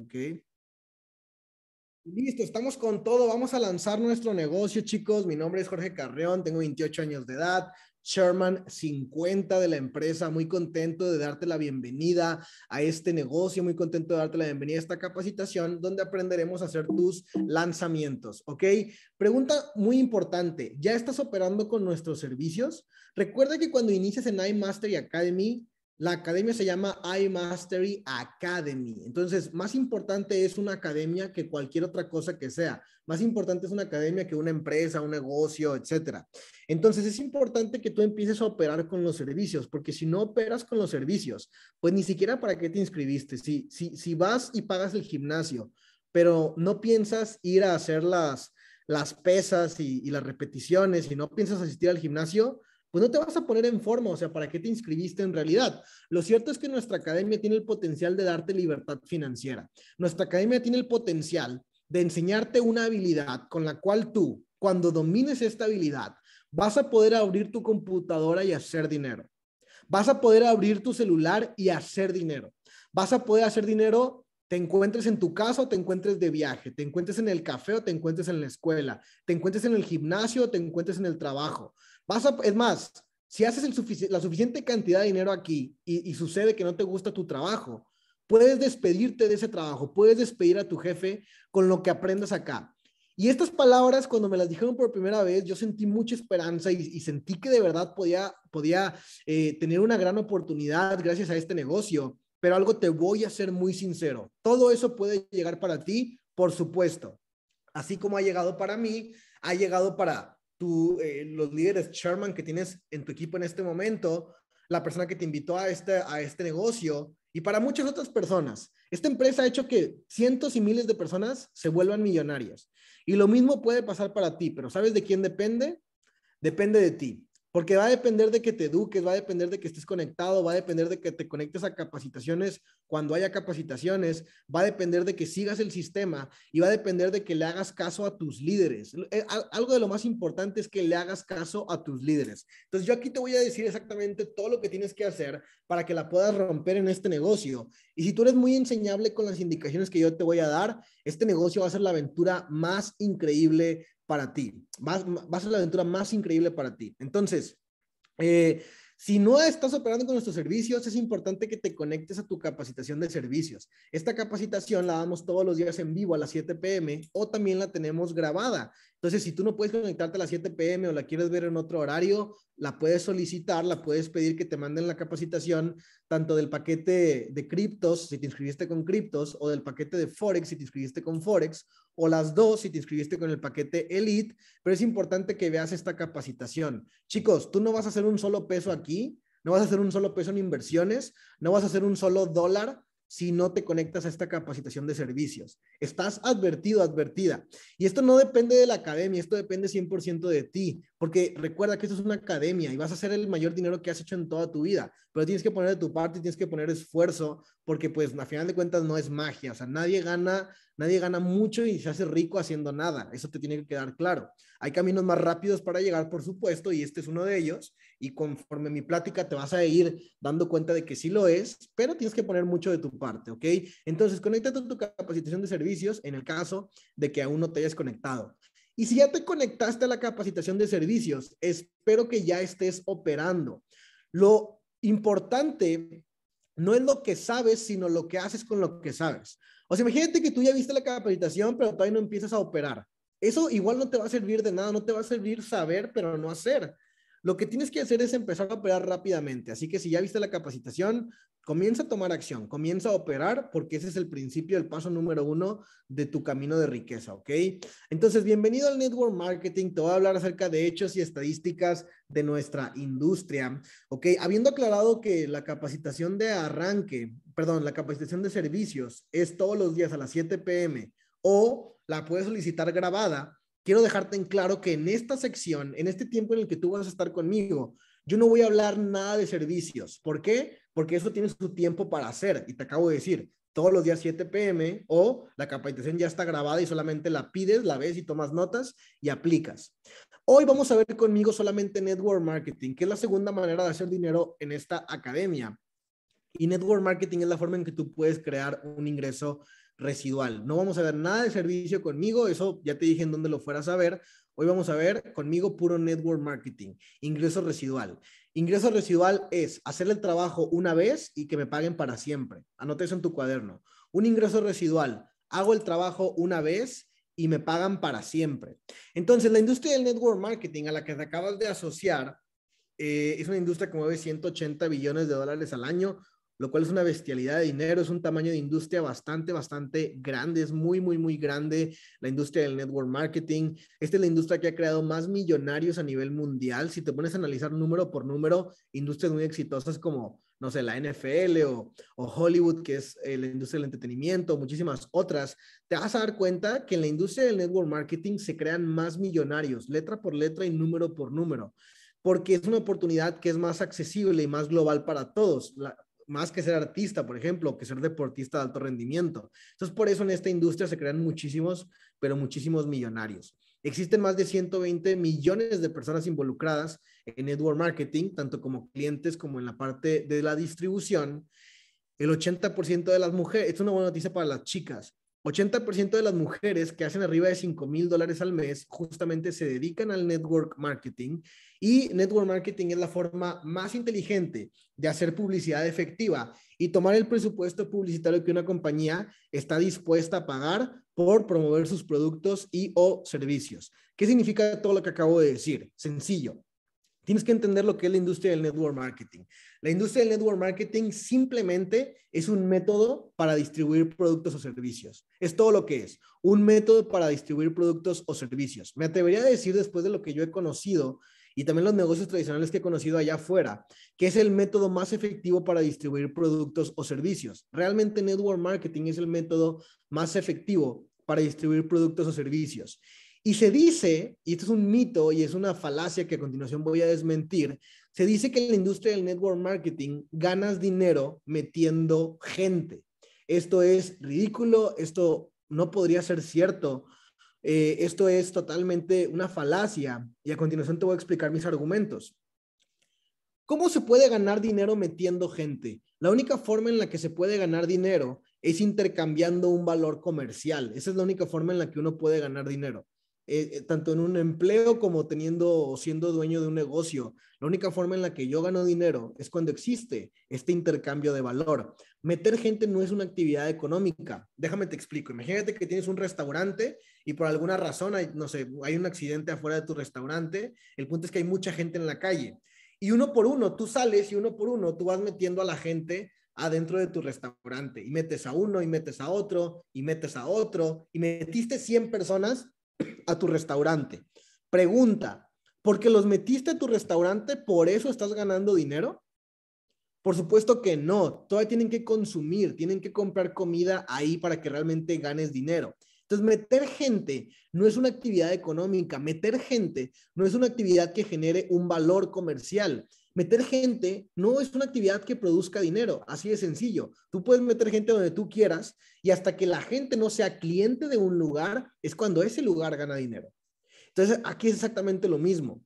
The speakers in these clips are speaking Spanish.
Ok. Listo, estamos con todo. Vamos a lanzar nuestro negocio, chicos. Mi nombre es Jorge Carreón, tengo 28 años de edad, Sherman 50 de la empresa. Muy contento de darte la bienvenida a este negocio, muy contento de darte la bienvenida a esta capacitación donde aprenderemos a hacer tus lanzamientos, ¿ok? Pregunta muy importante, ¿ya estás operando con nuestros servicios? Recuerda que cuando inicias en iMastery Academy, la academia se llama iMastery Academy. Entonces, más importante es una academia que cualquier otra cosa que sea. Más importante es una academia que una empresa, un negocio, etc. Entonces, es importante que tú empieces a operar con los servicios, porque si no operas con los servicios, pues ni siquiera para qué te inscribiste. Si, si, vas y pagas el gimnasio, pero no piensas ir a hacer las, pesas y, y las repeticiones y no piensas asistir al gimnasio, pues no te vas a poner en forma, o sea, ¿para qué te inscribiste en realidad? Lo cierto es que nuestra academia tiene el potencial de darte libertad financiera. Nuestra academia tiene el potencial de enseñarte una habilidad con la cual tú, cuando domines esta habilidad, vas a poder abrir tu computadora y hacer dinero. Vas a poder abrir tu celular y hacer dinero. Vas a poder hacer dinero te encuentres en tu casa o te encuentres de viaje, te encuentres en el café o te encuentres en la escuela, te encuentres en el gimnasio o te encuentres en el trabajo es más, si haces la suficiente cantidad de dinero aquí y, sucede que no te gusta tu trabajo, puedes despedirte de ese trabajo, puedes despedir a tu jefe con lo que aprendas acá. Y estas palabras, cuando me las dijeron por primera vez, yo sentí mucha esperanza y, sentí que de verdad podía, podía eh, tener una gran oportunidad gracias a este negocio. Pero algo te voy a ser muy sincero. Todo eso puede llegar para ti, por supuesto. Así como ha llegado para mí, ha llegado para eh, los líderes chairman que tienes en tu equipo en este momento, la persona que te invitó a este, a este negocio y para muchas otras personas. Esta empresa ha hecho que cientos y miles de personas se vuelvan millonarios. Y lo mismo puede pasar para ti, pero ¿sabes de quién depende? Depende de ti. Porque va a depender de que te eduques, va a depender de que estés conectado, va a depender de que te conectes a capacitaciones cuando haya capacitaciones, va a depender de que sigas el sistema y va a depender de que le hagas caso a tus líderes. Eh, algo de lo más importante es que le hagas caso a tus líderes. Entonces yo aquí te voy a decir exactamente todo lo que tienes que hacer para que la puedas romper en este negocio. Y si tú eres muy enseñable con las indicaciones que yo te voy a dar, este negocio va a ser la aventura más increíble para ti, va, a ser la aventura más increíble para ti. Entonces, eh, si no estás operando con nuestros servicios, es importante que te conectes a tu capacitación de servicios. Esta capacitación la damos todos los días en vivo a las 7 pm o también la tenemos grabada. Entonces, si tú no puedes conectarte a las 7 pm o la quieres ver en otro horario, la puedes solicitar, la puedes pedir que te manden la capacitación tanto del paquete de criptos, si te inscribiste con criptos, o del paquete de Forex, si te inscribiste con Forex, o las dos si te inscribiste con el paquete Elite, pero es importante que veas esta capacitación. Chicos, tú no vas a hacer un solo peso aquí, no vas a hacer un solo peso en inversiones, no vas a hacer un solo dólar si no te conectas a esta capacitación de servicios. Estás advertido, advertida. Y esto no depende de la academia, esto depende 100% de ti, porque recuerda que esto es una academia y vas a hacer el mayor dinero que has hecho en toda tu vida, pero tienes que poner de tu parte, tienes que poner esfuerzo, porque pues a final de cuentas no es magia, o sea, nadie gana, nadie gana mucho y se hace rico haciendo nada, eso te tiene que quedar claro. Hay caminos más rápidos para llegar, por supuesto, y este es uno de ellos, y conforme mi plática te vas a ir dando cuenta de que sí lo es, pero tienes que poner mucho de tu parte, ¿ok? Entonces, conéctate a tu capacitación de servicios en el caso de que aún no te hayas conectado. Y si ya te conectaste a la capacitación de servicios, espero que ya estés operando. Lo importante no es lo que sabes, sino lo que haces con lo que sabes. O sea, imagínate que tú ya viste la capacitación, pero todavía no empiezas a operar. Eso igual no te va a servir de nada, no te va a servir saber, pero no hacer. Lo que tienes que hacer es empezar a operar rápidamente. Así que si ya viste la capacitación, comienza a tomar acción, comienza a operar porque ese es el principio, el paso número uno de tu camino de riqueza, ¿ok? Entonces, bienvenido al Network Marketing. Te voy a hablar acerca de hechos y estadísticas de nuestra industria, ¿ok? Habiendo aclarado que la capacitación de arranque, perdón, la capacitación de servicios es todos los días a las 7 pm o la puedes solicitar grabada quiero dejarte en claro que en esta sección, en este tiempo en el que tú vas a estar conmigo, yo no voy a hablar nada de servicios. ¿Por qué? Porque eso tienes tu tiempo para hacer. Y te acabo de decir, todos los días 7 pm o la capacitación ya está grabada y solamente la pides, la ves y tomas notas y aplicas. Hoy vamos a ver conmigo solamente network marketing, que es la segunda manera de hacer dinero en esta academia. Y network marketing es la forma en que tú puedes crear un ingreso residual. No vamos a ver nada de servicio conmigo, eso ya te dije en dónde lo fueras a ver. Hoy vamos a ver conmigo puro network marketing, ingreso residual. Ingreso residual es hacer el trabajo una vez y que me paguen para siempre. Anote eso en tu cuaderno. Un ingreso residual, hago el trabajo una vez y me pagan para siempre. Entonces, la industria del network marketing a la que te acabas de asociar eh, es una industria que mueve 180 billones de dólares al año, lo cual es una bestialidad de dinero, es un tamaño de industria bastante, bastante grande, es muy, muy, muy grande la industria del network marketing. Esta es la industria que ha creado más millonarios a nivel mundial. Si te pones a analizar número por número, industrias muy exitosas como, no sé, la NFL o, o Hollywood, que es eh, la industria del entretenimiento, muchísimas otras, te vas a dar cuenta que en la industria del network marketing se crean más millonarios, letra por letra y número por número porque es una oportunidad que es más accesible y más global para todos. La, más que ser artista, por ejemplo, que ser deportista de alto rendimiento. Entonces, por eso en esta industria se crean muchísimos, pero muchísimos millonarios. Existen más de 120 millones de personas involucradas en network marketing, tanto como clientes como en la parte de la distribución. El 80% de las mujeres, es una buena noticia para las chicas, 80% de las mujeres que hacen arriba de 5 mil dólares al mes justamente se dedican al network marketing y network marketing es la forma más inteligente de hacer publicidad efectiva y tomar el presupuesto publicitario que una compañía está dispuesta a pagar por promover sus productos y o servicios. ¿Qué significa todo lo que acabo de decir? Sencillo. Tienes que entender lo que es la industria del network marketing. La industria del network marketing simplemente es un método para distribuir productos o servicios. Es todo lo que es, un método para distribuir productos o servicios. Me atrevería a decir, después de lo que yo he conocido y también los negocios tradicionales que he conocido allá afuera, que es el método más efectivo para distribuir productos o servicios. Realmente network marketing es el método más efectivo para distribuir productos o servicios. Y se dice, y esto es un mito y es una falacia que a continuación voy a desmentir, se dice que en la industria del network marketing ganas dinero metiendo gente. Esto es ridículo, esto no podría ser cierto, eh, esto es totalmente una falacia y a continuación te voy a explicar mis argumentos. ¿Cómo se puede ganar dinero metiendo gente? La única forma en la que se puede ganar dinero es intercambiando un valor comercial. Esa es la única forma en la que uno puede ganar dinero. Eh, eh, tanto en un empleo como teniendo o siendo dueño de un negocio. La única forma en la que yo gano dinero es cuando existe este intercambio de valor. Meter gente no es una actividad económica. Déjame te explico. Imagínate que tienes un restaurante y por alguna razón no sé, hay un accidente afuera de tu restaurante. El punto es que hay mucha gente en la calle. Y uno por uno, tú sales y uno por uno, tú vas metiendo a la gente adentro de tu restaurante y metes a uno y metes a otro y metes a otro y metiste 100 personas a tu restaurante. Pregunta, ¿por qué los metiste a tu restaurante, por eso estás ganando dinero? Por supuesto que no, todavía tienen que consumir, tienen que comprar comida ahí para que realmente ganes dinero. Entonces, meter gente no es una actividad económica, meter gente no es una actividad que genere un valor comercial meter gente no es una actividad que produzca dinero, así de sencillo. Tú puedes meter gente donde tú quieras y hasta que la gente no sea cliente de un lugar es cuando ese lugar gana dinero. Entonces, aquí es exactamente lo mismo.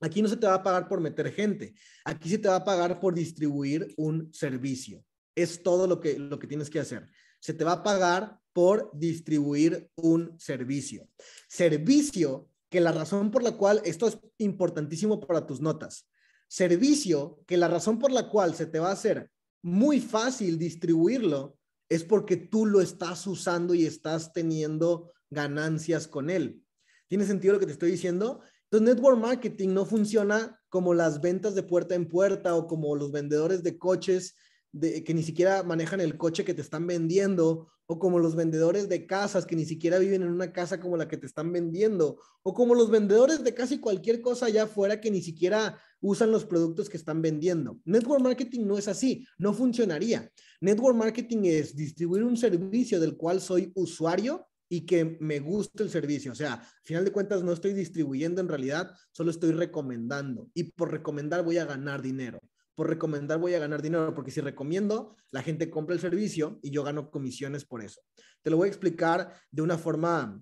Aquí no se te va a pagar por meter gente, aquí se te va a pagar por distribuir un servicio. Es todo lo que, lo que tienes que hacer. Se te va a pagar por distribuir un servicio. Servicio que la razón por la cual esto es importantísimo para tus notas servicio que la razón por la cual se te va a hacer muy fácil distribuirlo es porque tú lo estás usando y estás teniendo ganancias con él. ¿Tiene sentido lo que te estoy diciendo? Entonces, network marketing no funciona como las ventas de puerta en puerta o como los vendedores de coches de, que ni siquiera manejan el coche que te están vendiendo, o como los vendedores de casas que ni siquiera viven en una casa como la que te están vendiendo, o como los vendedores de casi cualquier cosa allá afuera que ni siquiera usan los productos que están vendiendo. Network marketing no es así, no funcionaría. Network marketing es distribuir un servicio del cual soy usuario y que me gusta el servicio. O sea, al final de cuentas no estoy distribuyendo en realidad, solo estoy recomendando. Y por recomendar voy a ganar dinero. Por recomendar voy a ganar dinero, porque si recomiendo, la gente compra el servicio y yo gano comisiones por eso. Te lo voy a explicar de una forma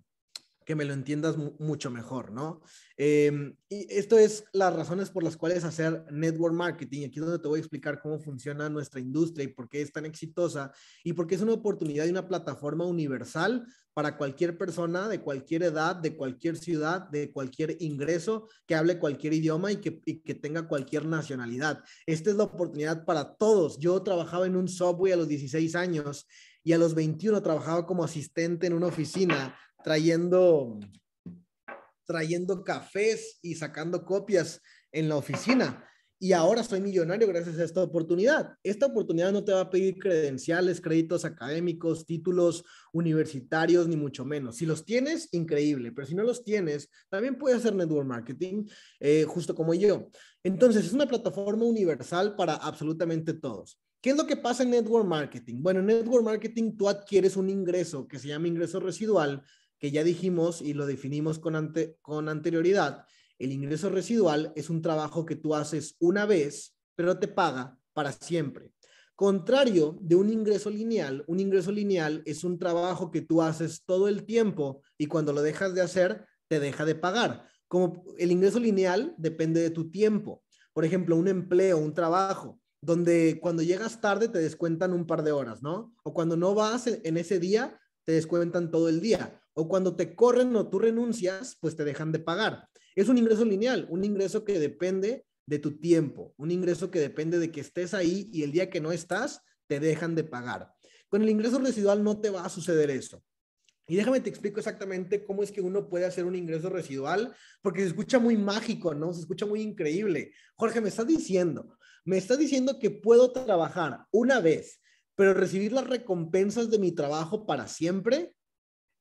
que me lo entiendas mucho mejor, ¿no? Em, y esto es las razones por las cuales hacer network marketing. Aquí es donde te voy a explicar cómo funciona nuestra industria y por qué es tan exitosa y por qué es una oportunidad y una plataforma universal para cualquier persona de cualquier edad, de cualquier ciudad, de cualquier ingreso, que hable cualquier idioma y que, y que tenga cualquier nacionalidad. Esta es la oportunidad para todos. Yo trabajaba en un subway a los 16 años y a los 21 trabajaba como asistente en una oficina trayendo, trayendo cafés y sacando copias en la oficina. Y ahora soy millonario gracias a esta oportunidad. Esta oportunidad no te va a pedir credenciales, créditos académicos, títulos universitarios, ni mucho menos. Si los tienes, increíble, pero si no los tienes, también puedes hacer network marketing, eh, justo como yo. Entonces, es una plataforma universal para absolutamente todos. ¿Qué es lo que pasa en network marketing? Bueno, en network marketing tú adquieres un ingreso que se llama ingreso residual, ya dijimos y lo definimos con, con anterioridad, el ingreso residual es un trabajo que tú haces una vez, pero te paga para siempre. Contrario de un ingreso lineal, un ingreso lineal es un trabajo que tú haces todo el tiempo y cuando lo dejas de hacer, te deja de pagar. Como el ingreso lineal depende de tu tiempo. Por ejemplo, un empleo, un trabajo, donde cuando llegas tarde te descuentan un par de horas, ¿no? O cuando no vas en ese día, te descuentan todo el día o cuando te corren o tú renuncias, pues te dejan de pagar. Es un ingreso lineal, un ingreso que depende de tu tiempo, un ingreso que depende de que estés ahí y el día que no estás, te dejan de pagar. Con el ingreso residual no te va a suceder eso. Y déjame te explico exactamente cómo es que uno puede hacer un ingreso residual, porque se escucha muy mágico, ¿no? Se escucha muy increíble. Jorge, me estás diciendo, me estás diciendo que puedo trabajar una vez, pero recibir las recompensas de mi trabajo para siempre.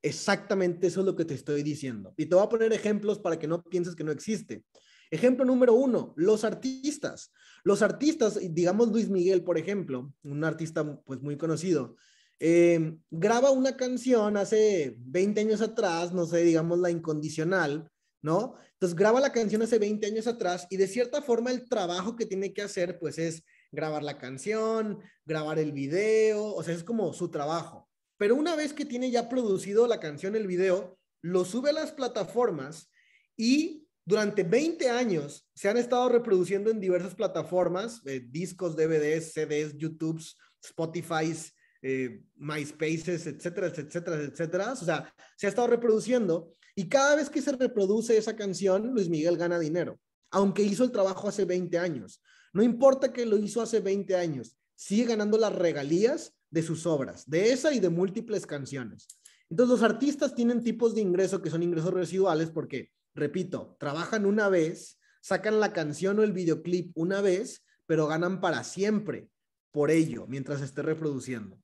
Exactamente eso es lo que te estoy diciendo. Y te voy a poner ejemplos para que no pienses que no existe. Ejemplo número uno, los artistas. Los artistas, digamos Luis Miguel, por ejemplo, un artista pues muy conocido, eh, graba una canción hace 20 años atrás, no sé, digamos la incondicional, ¿no? Entonces graba la canción hace 20 años atrás y de cierta forma el trabajo que tiene que hacer pues es grabar la canción, grabar el video, o sea, es como su trabajo. Pero una vez que tiene ya producido la canción, el video, lo sube a las plataformas y durante 20 años se han estado reproduciendo en diversas plataformas, eh, discos, DVDs, CDs, YouTube, Spotify, eh, MySpaces, etcétera, etcétera, etcétera. O sea, se ha estado reproduciendo y cada vez que se reproduce esa canción, Luis Miguel gana dinero, aunque hizo el trabajo hace 20 años. No importa que lo hizo hace 20 años, sigue ganando las regalías de sus obras, de esa y de múltiples canciones. Entonces los artistas tienen tipos de ingreso que son ingresos residuales porque, repito, trabajan una vez, sacan la canción o el videoclip una vez, pero ganan para siempre por ello mientras esté reproduciendo.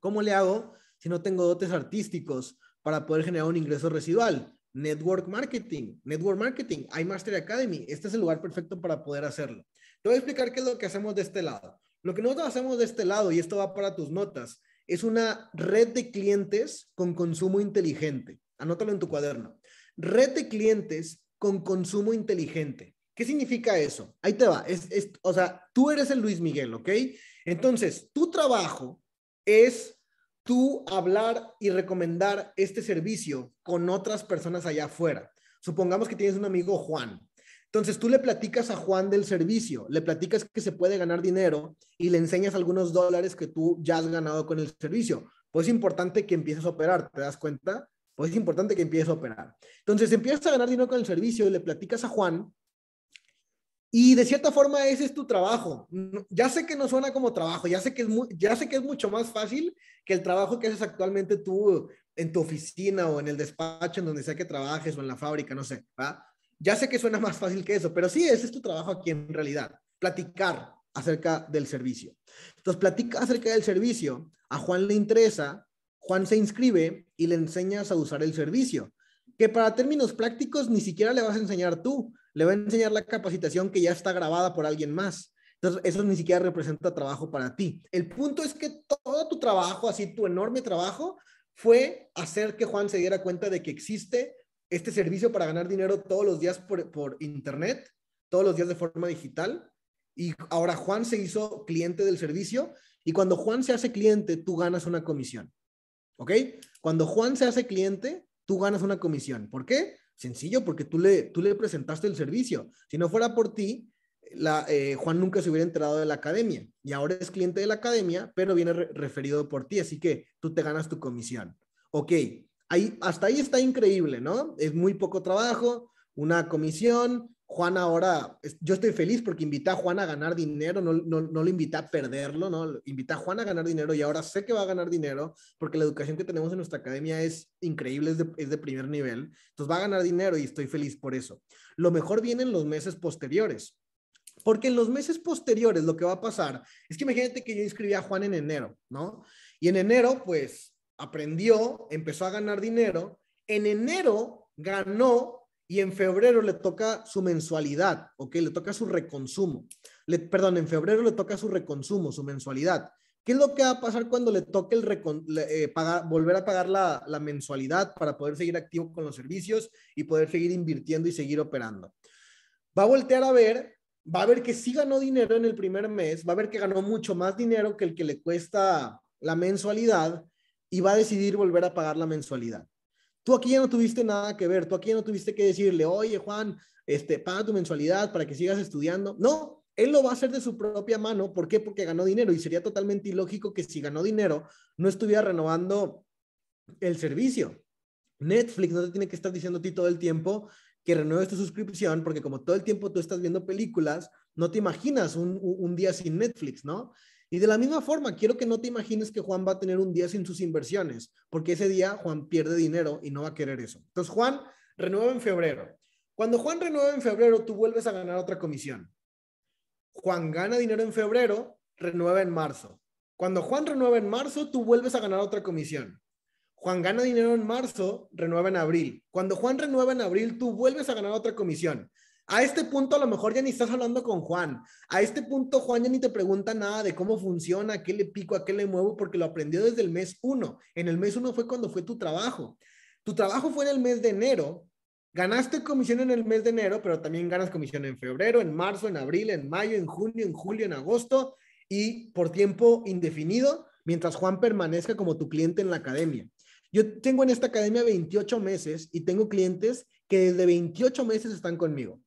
¿Cómo le hago si no tengo dotes artísticos para poder generar un ingreso residual? Network Marketing, Network Marketing, iMaster Academy. Este es el lugar perfecto para poder hacerlo. Te voy a explicar qué es lo que hacemos de este lado. Lo que nosotros hacemos de este lado, y esto va para tus notas, es una red de clientes con consumo inteligente. Anótalo en tu cuaderno. Red de clientes con consumo inteligente. ¿Qué significa eso? Ahí te va. o sea, tú eres el Luis Miguel, ¿ok? Entonces, tu trabajo es tú hablar y recomendar este servicio con otras personas allá afuera. Supongamos que tienes un amigo Juan. Entonces tú le platicas a Juan del servicio, le platicas que se puede ganar dinero y le enseñas algunos dólares que tú ya has ganado con el servicio. Pues es importante que empieces a operar, ¿te das cuenta? Pues es importante que empieces a operar. Entonces empiezas a ganar dinero con el servicio, y le platicas a Juan y de cierta forma ese es tu trabajo. Ya sé que no suena como trabajo, ya sé que es, ya sé que es mucho más fácil que el trabajo que haces actualmente tú en tu oficina o en el despacho, en donde sea que trabajes o en la fábrica, no sé, ya sé que suena más fácil que eso, pero sí, ese es tu trabajo aquí en realidad, platicar acerca del servicio. Entonces, platica acerca del servicio, a Juan le interesa, Juan se inscribe y le enseñas a usar el servicio, que para términos prácticos ni siquiera le vas a enseñar tú, le va a enseñar la capacitación que ya está grabada por alguien más. Entonces, eso ni siquiera representa trabajo para ti. El punto es que todo tu trabajo, así tu enorme trabajo, fue hacer que Juan se diera cuenta de que existe este servicio para ganar dinero todos los días por, internet, todos los días de forma digital. Y ahora Juan se hizo cliente del servicio y cuando Juan se hace cliente, tú ganas una comisión. ¿Ok? Cuando Juan se hace cliente, tú ganas una comisión. ¿Por qué? Sencillo, porque tú le, tú le presentaste el servicio. Si no fuera por ti, eh, Juan nunca se hubiera enterado de la academia. Y ahora es cliente de la academia, pero viene referido por ti, así que tú te ganas tu comisión. Ok, hasta ahí está increíble, ¿no? Es muy poco trabajo, una comisión. Juan ahora, yo estoy feliz porque invita a Juan a ganar dinero, no, no, lo invita a perderlo, ¿no? Invita a Juan a ganar dinero y ahora sé que va a ganar dinero porque la educación que tenemos en nuestra academia es increíble, es de, es de primer nivel. Entonces va a ganar dinero y estoy feliz por eso. Lo mejor viene en los meses posteriores. Porque en los meses posteriores lo que va a pasar es que imagínate que yo inscribí a Juan en enero, ¿no? Y en enero, pues aprendió, empezó a ganar dinero, en enero ganó y en febrero le toca su mensualidad, ¿ok? Le toca su reconsumo. Le, perdón, en febrero le toca su reconsumo, su mensualidad. ¿Qué es lo que va a pasar cuando le toque el eh, volver a pagar la, la, mensualidad para poder seguir activo con los servicios y poder seguir invirtiendo y seguir operando? Va a voltear a ver, va a ver que sí ganó dinero en el primer mes, va a ver que ganó mucho más dinero que el que le cuesta la mensualidad y va a decidir volver a pagar la mensualidad. Tú aquí ya no tuviste nada que ver, tú aquí ya no tuviste que decirle, oye Juan, este, paga tu mensualidad para que sigas estudiando. No, él lo va a hacer de su propia mano. ¿Por qué? Porque ganó dinero y sería totalmente ilógico que si ganó dinero no estuviera renovando el servicio. Netflix no te tiene que estar diciendo a ti todo el tiempo que renueves tu suscripción porque como todo el tiempo tú estás viendo películas, no te imaginas un, un día sin Netflix, ¿no? Y de la misma forma, quiero que no te imagines que Juan va a tener un día sin sus inversiones, porque ese día Juan pierde dinero y no va a querer eso. Entonces, Juan renueva en febrero. Cuando Juan renueva en febrero, tú vuelves a ganar otra comisión. Juan gana dinero en febrero, renueva en marzo. Cuando Juan renueva en marzo, tú vuelves a ganar otra comisión. Juan gana dinero en marzo, renueva en abril. Cuando Juan renueva en abril, tú vuelves a ganar otra comisión. A este punto a lo mejor ya ni estás hablando con Juan. A este punto Juan ya ni te pregunta nada de cómo funciona, qué le pico, a qué le muevo, porque lo aprendió desde el mes uno. En el mes uno fue cuando fue tu trabajo. Tu trabajo fue en el mes de enero. Ganaste comisión en el mes de enero, pero también ganas comisión en febrero, en marzo, en abril, en mayo, en junio, en julio, en agosto y por tiempo indefinido, mientras Juan permanezca como tu cliente en la academia. Yo tengo en esta academia 28 meses y tengo clientes que desde 28 meses están conmigo.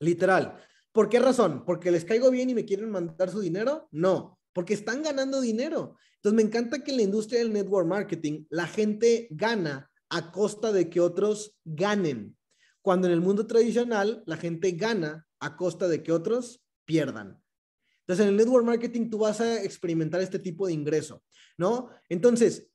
Literal. ¿Por qué razón? ¿Porque les caigo bien y me quieren mandar su dinero? No, porque están ganando dinero. Entonces me encanta que en la industria del network marketing la gente gana a costa de que otros ganen, cuando en el mundo tradicional la gente gana a costa de que otros pierdan. Entonces en el network marketing tú vas a experimentar este tipo de ingreso, ¿no? Entonces,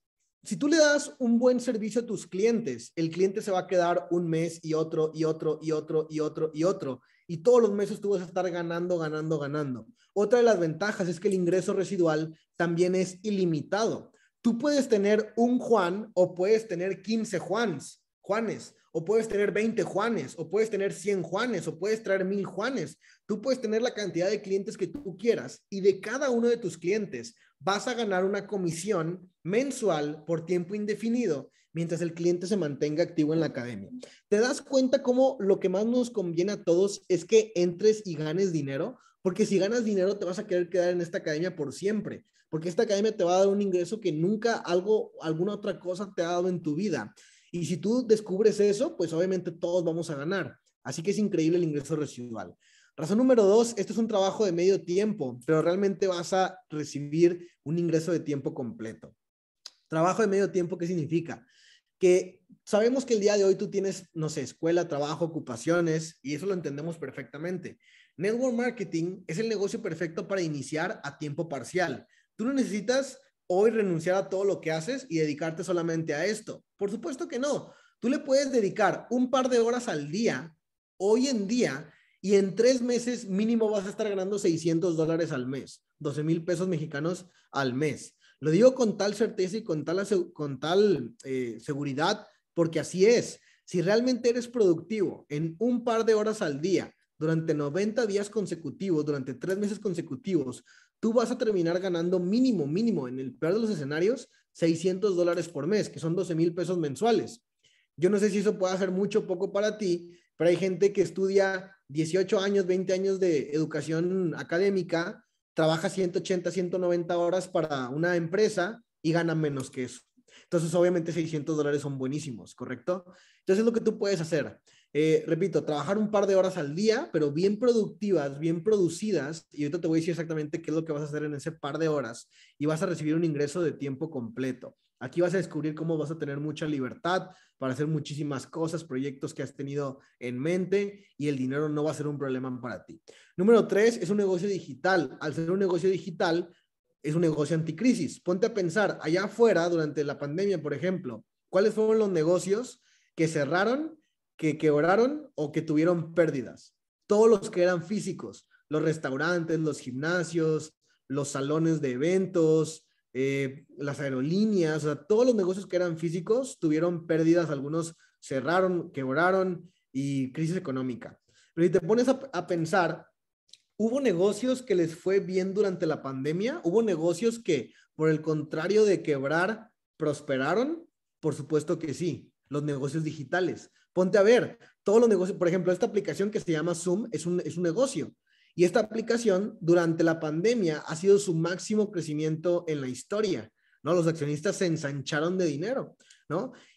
si tú le das un buen servicio a tus clientes, el cliente se va a quedar un mes y otro y otro y otro y otro y otro. Y todos los meses tú vas a estar ganando, ganando, ganando. Otra de las ventajas es que el ingreso residual también es ilimitado. Tú puedes tener un Juan o puedes tener 15 Juans, Juanes, o puedes tener 20 Juanes, o puedes tener 100 Juanes, o puedes traer 1000 Juanes. Tú puedes tener la cantidad de clientes que tú quieras y de cada uno de tus clientes vas a ganar una comisión mensual por tiempo indefinido mientras el cliente se mantenga activo en la academia. ¿Te das cuenta cómo lo que más nos conviene a todos es que entres y ganes dinero? Porque si ganas dinero te vas a querer quedar en esta academia por siempre, porque esta academia te va a dar un ingreso que nunca algo, alguna otra cosa te ha dado en tu vida. Y si tú descubres eso, pues obviamente todos vamos a ganar. Así que es increíble el ingreso residual. Razón número dos, esto es un trabajo de medio tiempo, pero realmente vas a recibir un ingreso de tiempo completo. Trabajo de medio tiempo, ¿qué significa? Que sabemos que el día de hoy tú tienes, no sé, escuela, trabajo, ocupaciones, y eso lo entendemos perfectamente. Network marketing es el negocio perfecto para iniciar a tiempo parcial. Tú no necesitas hoy renunciar a todo lo que haces y dedicarte solamente a esto. Por supuesto que no. Tú le puedes dedicar un par de horas al día, hoy en día, y en tres meses mínimo vas a estar ganando 600 dólares al mes, 12 mil pesos mexicanos al mes. Lo digo con tal certeza y con tal, con tal eh, seguridad, porque así es. Si realmente eres productivo en un par de horas al día, durante 90 días consecutivos, durante tres meses consecutivos, tú vas a terminar ganando mínimo, mínimo, en el peor de los escenarios, 600 dólares por mes, que son 12 mil pesos mensuales. Yo no sé si eso puede hacer mucho o poco para ti, pero hay gente que estudia 18 años, 20 años de educación académica, trabaja 180, 190 horas para una empresa y gana menos que eso. Entonces, obviamente, 600 dólares son buenísimos, ¿correcto? Entonces, es lo que tú puedes hacer, eh, repito, trabajar un par de horas al día, pero bien productivas, bien producidas. Y ahorita te voy a decir exactamente qué es lo que vas a hacer en ese par de horas. Y vas a recibir un ingreso de tiempo completo. Aquí vas a descubrir cómo vas a tener mucha libertad para hacer muchísimas cosas, proyectos que has tenido en mente y el dinero no va a ser un problema para ti. Número tres, es un negocio digital. Al ser un negocio digital, es un negocio anticrisis. Ponte a pensar, allá afuera, durante la pandemia, por ejemplo, ¿cuáles fueron los negocios que cerraron que quebraron o que tuvieron pérdidas. Todos los que eran físicos, los restaurantes, los gimnasios, los salones de eventos, eh, las aerolíneas, o todos los negocios que eran físicos tuvieron pérdidas, algunos cerraron, quebraron y crisis económica. Pero si te pones a pensar, hubo negocios que les fue bien durante la pandemia, hubo negocios que, por el contrario de quebrar, prosperaron, por supuesto que sí, los negocios digitales. Ponte a ver, todos los negocios, por ejemplo, esta aplicación que se llama Zoom es un, es un negocio. Y esta aplicación durante la pandemia ha sido su máximo crecimiento en la historia, ¿no? Los accionistas se ensancharon de dinero.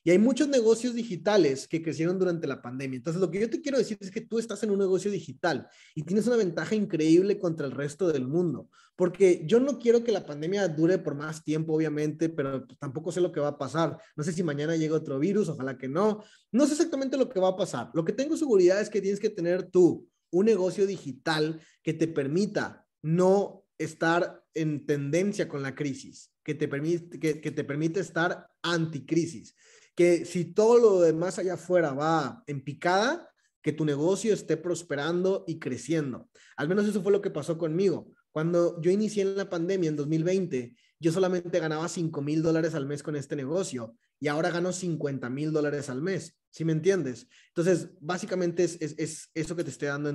Y hay muchos negocios digitales que crecieron durante la pandemia. Entonces, lo que yo te quiero decir es que tú estás en un negocio digital y tienes una ventaja increíble contra el resto del mundo, porque yo no quiero que la pandemia dure por más tiempo, obviamente, pero tampoco sé lo que va a pasar. No sé si mañana llega otro virus, ojalá que no. No sé exactamente lo que va a pasar. Lo que tengo seguridad es que tienes que tener tú un negocio digital que te permita no estar en tendencia con la crisis, que te permite, que, te permite estar anticrisis, que si todo lo demás allá afuera va en picada, que tu negocio esté prosperando y creciendo. Al menos eso fue lo que pasó conmigo. Cuando yo inicié en la pandemia en 2020, yo solamente ganaba 5 mil dólares al mes con este negocio y ahora gano 50 mil dólares al mes, ¿sí me entiendes? Entonces, básicamente es, es, eso que te estoy dando,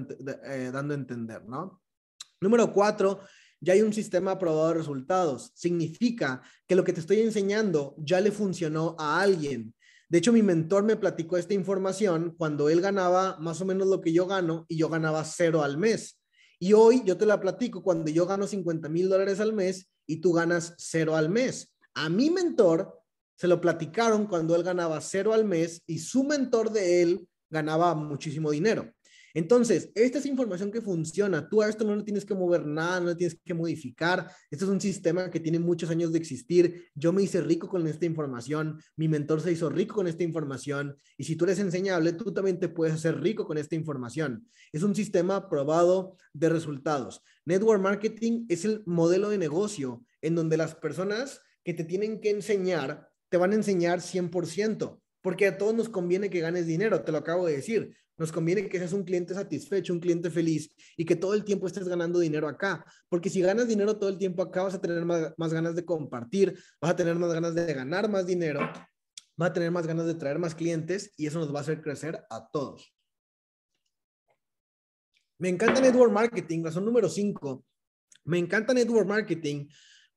eh, dando a entender, ¿no? Número cuatro ya hay un sistema aprobado de resultados. Significa que lo que te estoy enseñando ya le funcionó a alguien. De hecho, mi mentor me platicó esta información cuando él ganaba más o menos lo que yo gano y yo ganaba cero al mes. Y hoy yo te la platico cuando yo gano 50 mil dólares al mes y tú ganas cero al mes. A mi mentor se lo platicaron cuando él ganaba cero al mes y su mentor de él ganaba muchísimo dinero. Entonces, esta es información que funciona. Tú a esto no tienes que mover nada, no tienes que modificar. Este es un sistema que tiene muchos años de existir. Yo me hice rico con esta información. Mi mentor se hizo rico con esta información. Y si tú eres enseñable, tú también te puedes hacer rico con esta información. Es un sistema probado de resultados. Network marketing es el modelo de negocio en donde las personas que te tienen que enseñar te van a enseñar 100% porque a todos nos conviene que ganes dinero, te lo acabo de decir. Nos conviene que seas un cliente satisfecho, un cliente feliz y que todo el tiempo estés ganando dinero acá, porque si ganas dinero todo el tiempo acá vas a tener más, ganas de compartir, vas a tener más ganas de ganar más dinero, vas a tener más ganas de traer más clientes y eso nos va a hacer crecer a todos. Me encanta Network Marketing, razón número 5. Me encanta Network Marketing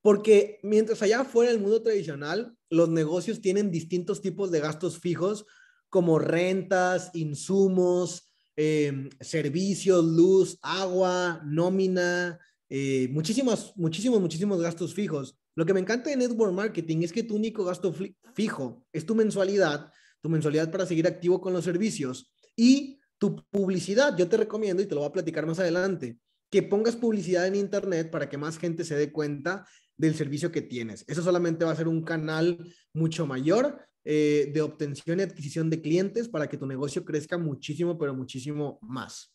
porque mientras allá fuera el mundo tradicional, los negocios tienen distintos tipos de gastos fijos como rentas, insumos, em, servicios, luz, agua, nómina, eh, muchísimos, muchísimos, muchísimos gastos fijos. Lo que me encanta de Network Marketing es que tu único gasto fijo es tu mensualidad, tu mensualidad para seguir activo con los servicios y tu publicidad. Yo te recomiendo, y te lo voy a platicar más adelante, que pongas publicidad en Internet para que más gente se dé cuenta del servicio que tienes. Eso solamente va a ser un canal mucho mayor eh, de obtención y adquisición de clientes para que tu negocio crezca muchísimo, pero muchísimo más.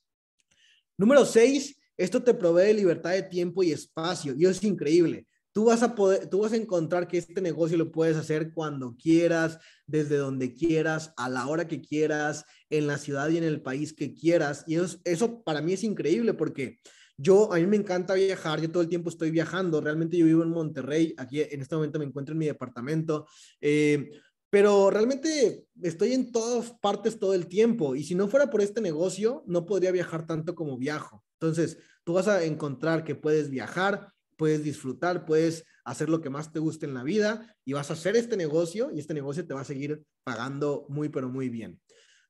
Número seis, esto te provee libertad de tiempo y espacio y es increíble. Tú vas a poder, tú vas a encontrar que este negocio lo puedes hacer cuando quieras, desde donde quieras, a la hora que quieras, en la ciudad y en el país que quieras. Y eso, eso para mí es increíble porque yo, a mí me encanta viajar, yo todo el tiempo estoy viajando, realmente yo vivo en Monterrey, aquí en este momento me encuentro en mi departamento, eh, pero realmente estoy en todas partes todo el tiempo y si no fuera por este negocio, no podría viajar tanto como viajo. Entonces, tú vas a encontrar que puedes viajar, puedes disfrutar, puedes hacer lo que más te guste en la vida y vas a hacer este negocio y este negocio te va a seguir pagando muy, pero muy bien.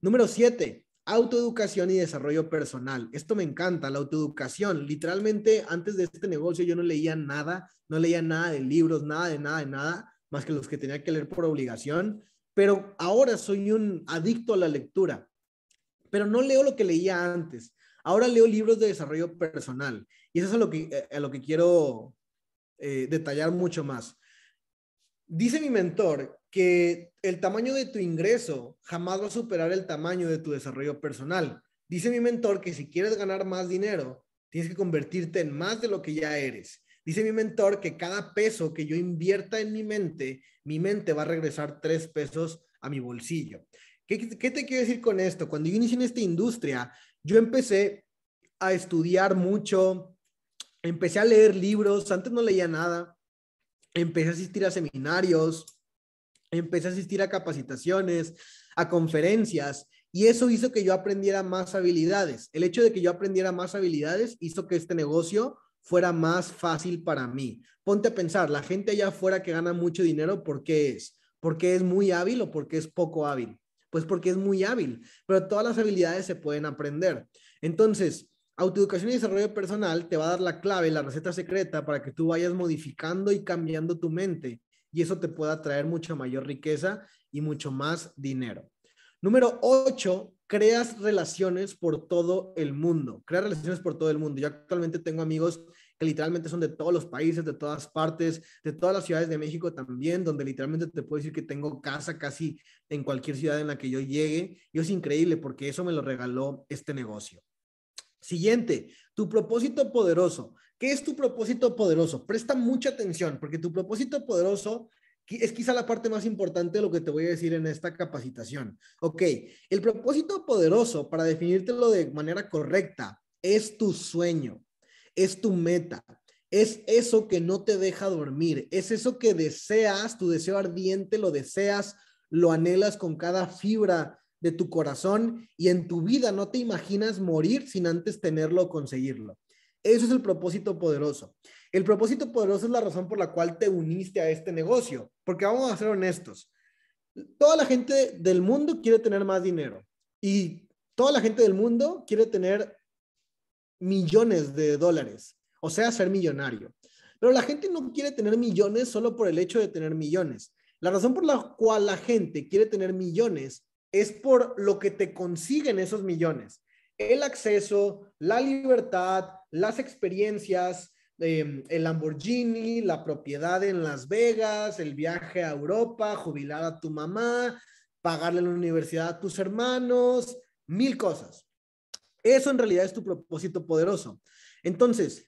Número siete, Autoeducación y desarrollo personal. Esto me encanta, la autoeducación. Literalmente, antes de este negocio yo no leía nada, no leía nada de libros, nada de nada de nada, más que los que tenía que leer por obligación. Pero ahora soy un adicto a la lectura. Pero no leo lo que leía antes. Ahora leo libros de desarrollo personal. Y eso es a lo que, eh, a lo que quiero eh, detallar mucho más. Dice mi mentor que el tamaño de tu ingreso jamás va a superar el tamaño de tu desarrollo personal. Dice mi mentor que si quieres ganar más dinero, tienes que convertirte en más de lo que ya eres. Dice mi mentor que cada peso que yo invierta en mi mente, mi mente va a regresar tres pesos a mi bolsillo. ¿Qué, te quiero decir con esto? Cuando yo inicié en esta industria, yo empecé a estudiar mucho, empecé a leer libros, antes no leía nada, empecé a asistir a seminarios, Empecé a asistir a capacitaciones, a conferencias, y eso hizo que yo aprendiera más habilidades. El hecho de que yo aprendiera más habilidades hizo que este negocio fuera más fácil para mí. Ponte a pensar, la gente allá afuera que gana mucho dinero, ¿por qué es? ¿Porque es muy hábil o porque es poco hábil? Pues porque es muy hábil, pero todas las habilidades se pueden aprender. Entonces, autoeducación y desarrollo personal te va a dar la clave, la receta secreta para que tú vayas modificando y cambiando tu mente y eso te pueda traer mucha mayor riqueza y mucho más dinero. Número 8, creas relaciones por todo el mundo. Crea relaciones por todo el mundo. Yo actualmente tengo amigos que literalmente son de todos los países, de todas partes, de todas las ciudades de México también, donde literalmente te puedo decir que tengo casa casi en cualquier ciudad en la que yo llegue. Y es increíble porque eso me lo regaló este negocio. Siguiente, tu propósito poderoso. ¿Qué es tu propósito poderoso? Presta mucha atención, porque tu propósito poderoso es quizá la parte más importante de lo que te voy a decir en esta capacitación. Ok, el propósito poderoso, para definírtelo de manera correcta, es tu sueño, es tu meta, es eso que no te deja dormir, es eso que deseas, tu deseo ardiente, lo deseas, lo anhelas con cada fibra de tu corazón y en tu vida no te imaginas morir sin antes tenerlo o conseguirlo. Eso es el propósito poderoso. El propósito poderoso es la razón por la cual te uniste a este negocio, porque vamos a ser honestos. Toda la gente del mundo quiere tener más dinero y toda la gente del mundo quiere tener millones de dólares, o sea, ser millonario. Pero la gente no quiere tener millones solo por el hecho de tener millones. La razón por la cual la gente quiere tener millones es por lo que te consiguen esos millones. El acceso, la libertad, las experiencias, em, el Lamborghini, la propiedad en Las Vegas, el viaje a Europa, jubilar a tu mamá, pagarle la universidad a tus hermanos, mil cosas. Eso en realidad es tu propósito poderoso. Entonces,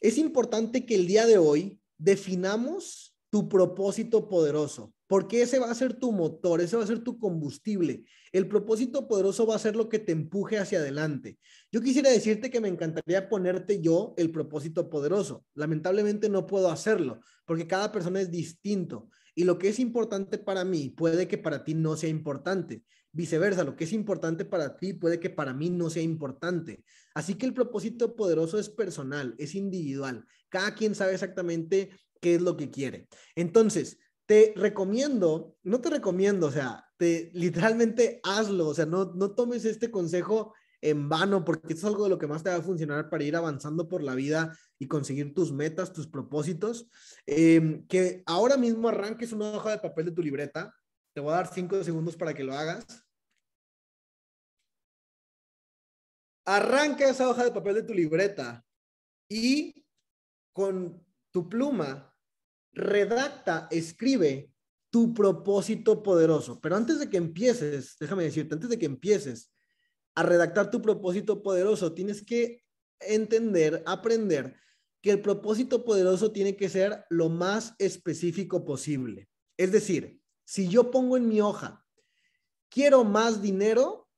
es importante que el día de hoy definamos tu propósito poderoso, porque ese va a ser tu motor, ese va a ser tu combustible. El propósito poderoso va a ser lo que te empuje hacia adelante. Yo quisiera decirte que me encantaría ponerte yo el propósito poderoso. Lamentablemente no puedo hacerlo, porque cada persona es distinto y lo que es importante para mí puede que para ti no sea importante. Viceversa, lo que es importante para ti puede que para mí no sea importante. Así que el propósito poderoso es personal, es individual. Cada quien sabe exactamente qué es lo que quiere. Entonces, te recomiendo, no te recomiendo, o sea, te literalmente hazlo, o sea, no, no tomes este consejo en vano, porque es algo de lo que más te va a funcionar para ir avanzando por la vida y conseguir tus metas, tus propósitos. Em, que ahora mismo arranques una hoja de papel de tu libreta. Te voy a dar cinco segundos para que lo hagas. Arranca esa hoja de papel de tu libreta y con tu pluma redacta, escribe tu propósito poderoso. Pero antes de que empieces, déjame decirte, antes de que empieces a redactar tu propósito poderoso, tienes que entender, aprender que el propósito poderoso tiene que ser lo más específico posible. Es decir, si yo pongo en mi hoja, quiero más dinero,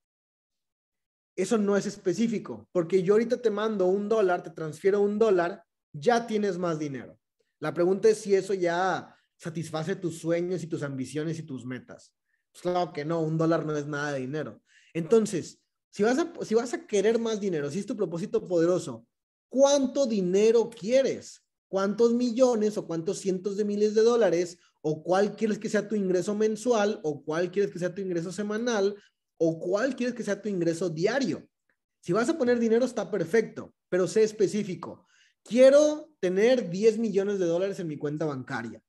eso no es específico, porque yo ahorita te mando un dólar, te transfiero un dólar, ya tienes más dinero. La pregunta es si eso ya satisface tus sueños y tus ambiciones y tus metas. Pues claro que no, un dólar no es nada de dinero. Entonces, si vas a, si vas a querer más dinero, si es tu propósito poderoso, ¿cuánto dinero quieres? ¿Cuántos millones o cuántos cientos de miles de dólares? ¿O cuál quieres que sea tu ingreso mensual? ¿O cuál quieres que sea tu ingreso semanal? ¿O cuál quieres que sea tu ingreso diario? Si vas a poner dinero está perfecto, pero sé específico. Quiero tener 10 millones de dólares en mi cuenta bancaria.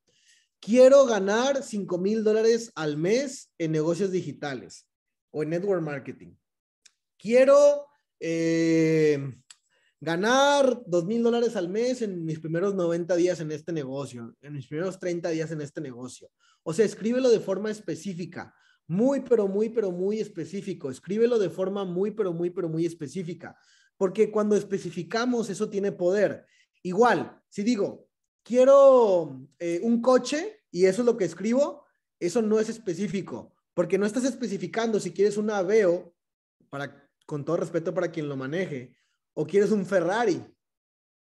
Quiero ganar 5 mil dólares al mes en negocios digitales o en network marketing. Quiero eh, ganar 2 mil dólares al mes en mis primeros 90 días en este negocio, en mis primeros 30 días en este negocio. O sea, escríbelo de forma específica, muy, pero muy, pero muy específico. Escríbelo de forma muy, pero muy, pero muy específica porque cuando especificamos eso tiene poder. Igual, si digo, quiero eh, un coche y eso es lo que escribo, eso no es específico, porque no estás especificando si quieres un Aveo, para, con todo respeto para quien lo maneje, o quieres un Ferrari.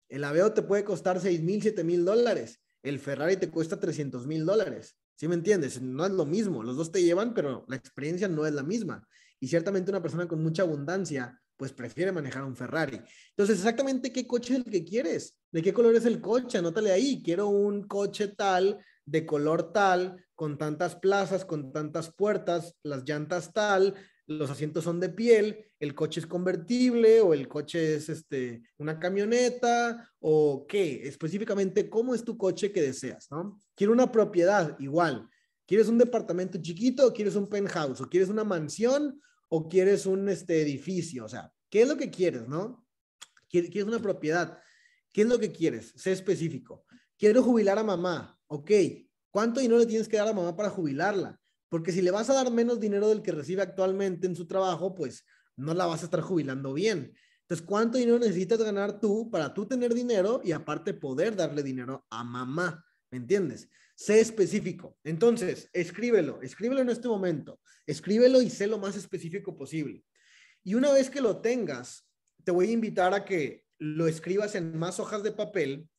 El Aveo te puede costar 6 mil, 7 mil dólares. El Ferrari te cuesta 300 mil dólares. ¿Sí me entiendes? No es lo mismo. Los dos te llevan, pero la experiencia no es la misma. Y ciertamente una persona con mucha abundancia pues prefiere manejar un Ferrari. Entonces, exactamente qué coche es el que quieres, de qué color es el coche, anótale ahí, quiero un coche tal, de color tal, con tantas plazas, con tantas puertas, las llantas tal, los asientos son de piel, el coche es convertible o el coche es este, una camioneta o qué, específicamente cómo es tu coche que deseas, ¿no? Quiero una propiedad igual. ¿Quieres un departamento chiquito o quieres un penthouse o quieres una mansión o quieres un este, edificio? O sea, ¿qué es lo que quieres, no? ¿Quieres una propiedad? ¿Qué es lo que quieres? Sé específico. Quiero jubilar a mamá. Ok, ¿cuánto dinero le tienes que dar a mamá para jubilarla? Porque si le vas a dar menos dinero del que recibe actualmente en su trabajo, pues no la vas a estar jubilando bien. Entonces, ¿cuánto dinero necesitas ganar tú para tú tener dinero y aparte poder darle dinero a mamá? ¿Me entiendes? Sé específico. Entonces, escríbelo, escríbelo en este momento. Escríbelo y sé lo más específico posible. Y una vez que lo tengas, te voy a invitar a que lo escribas en más hojas de papel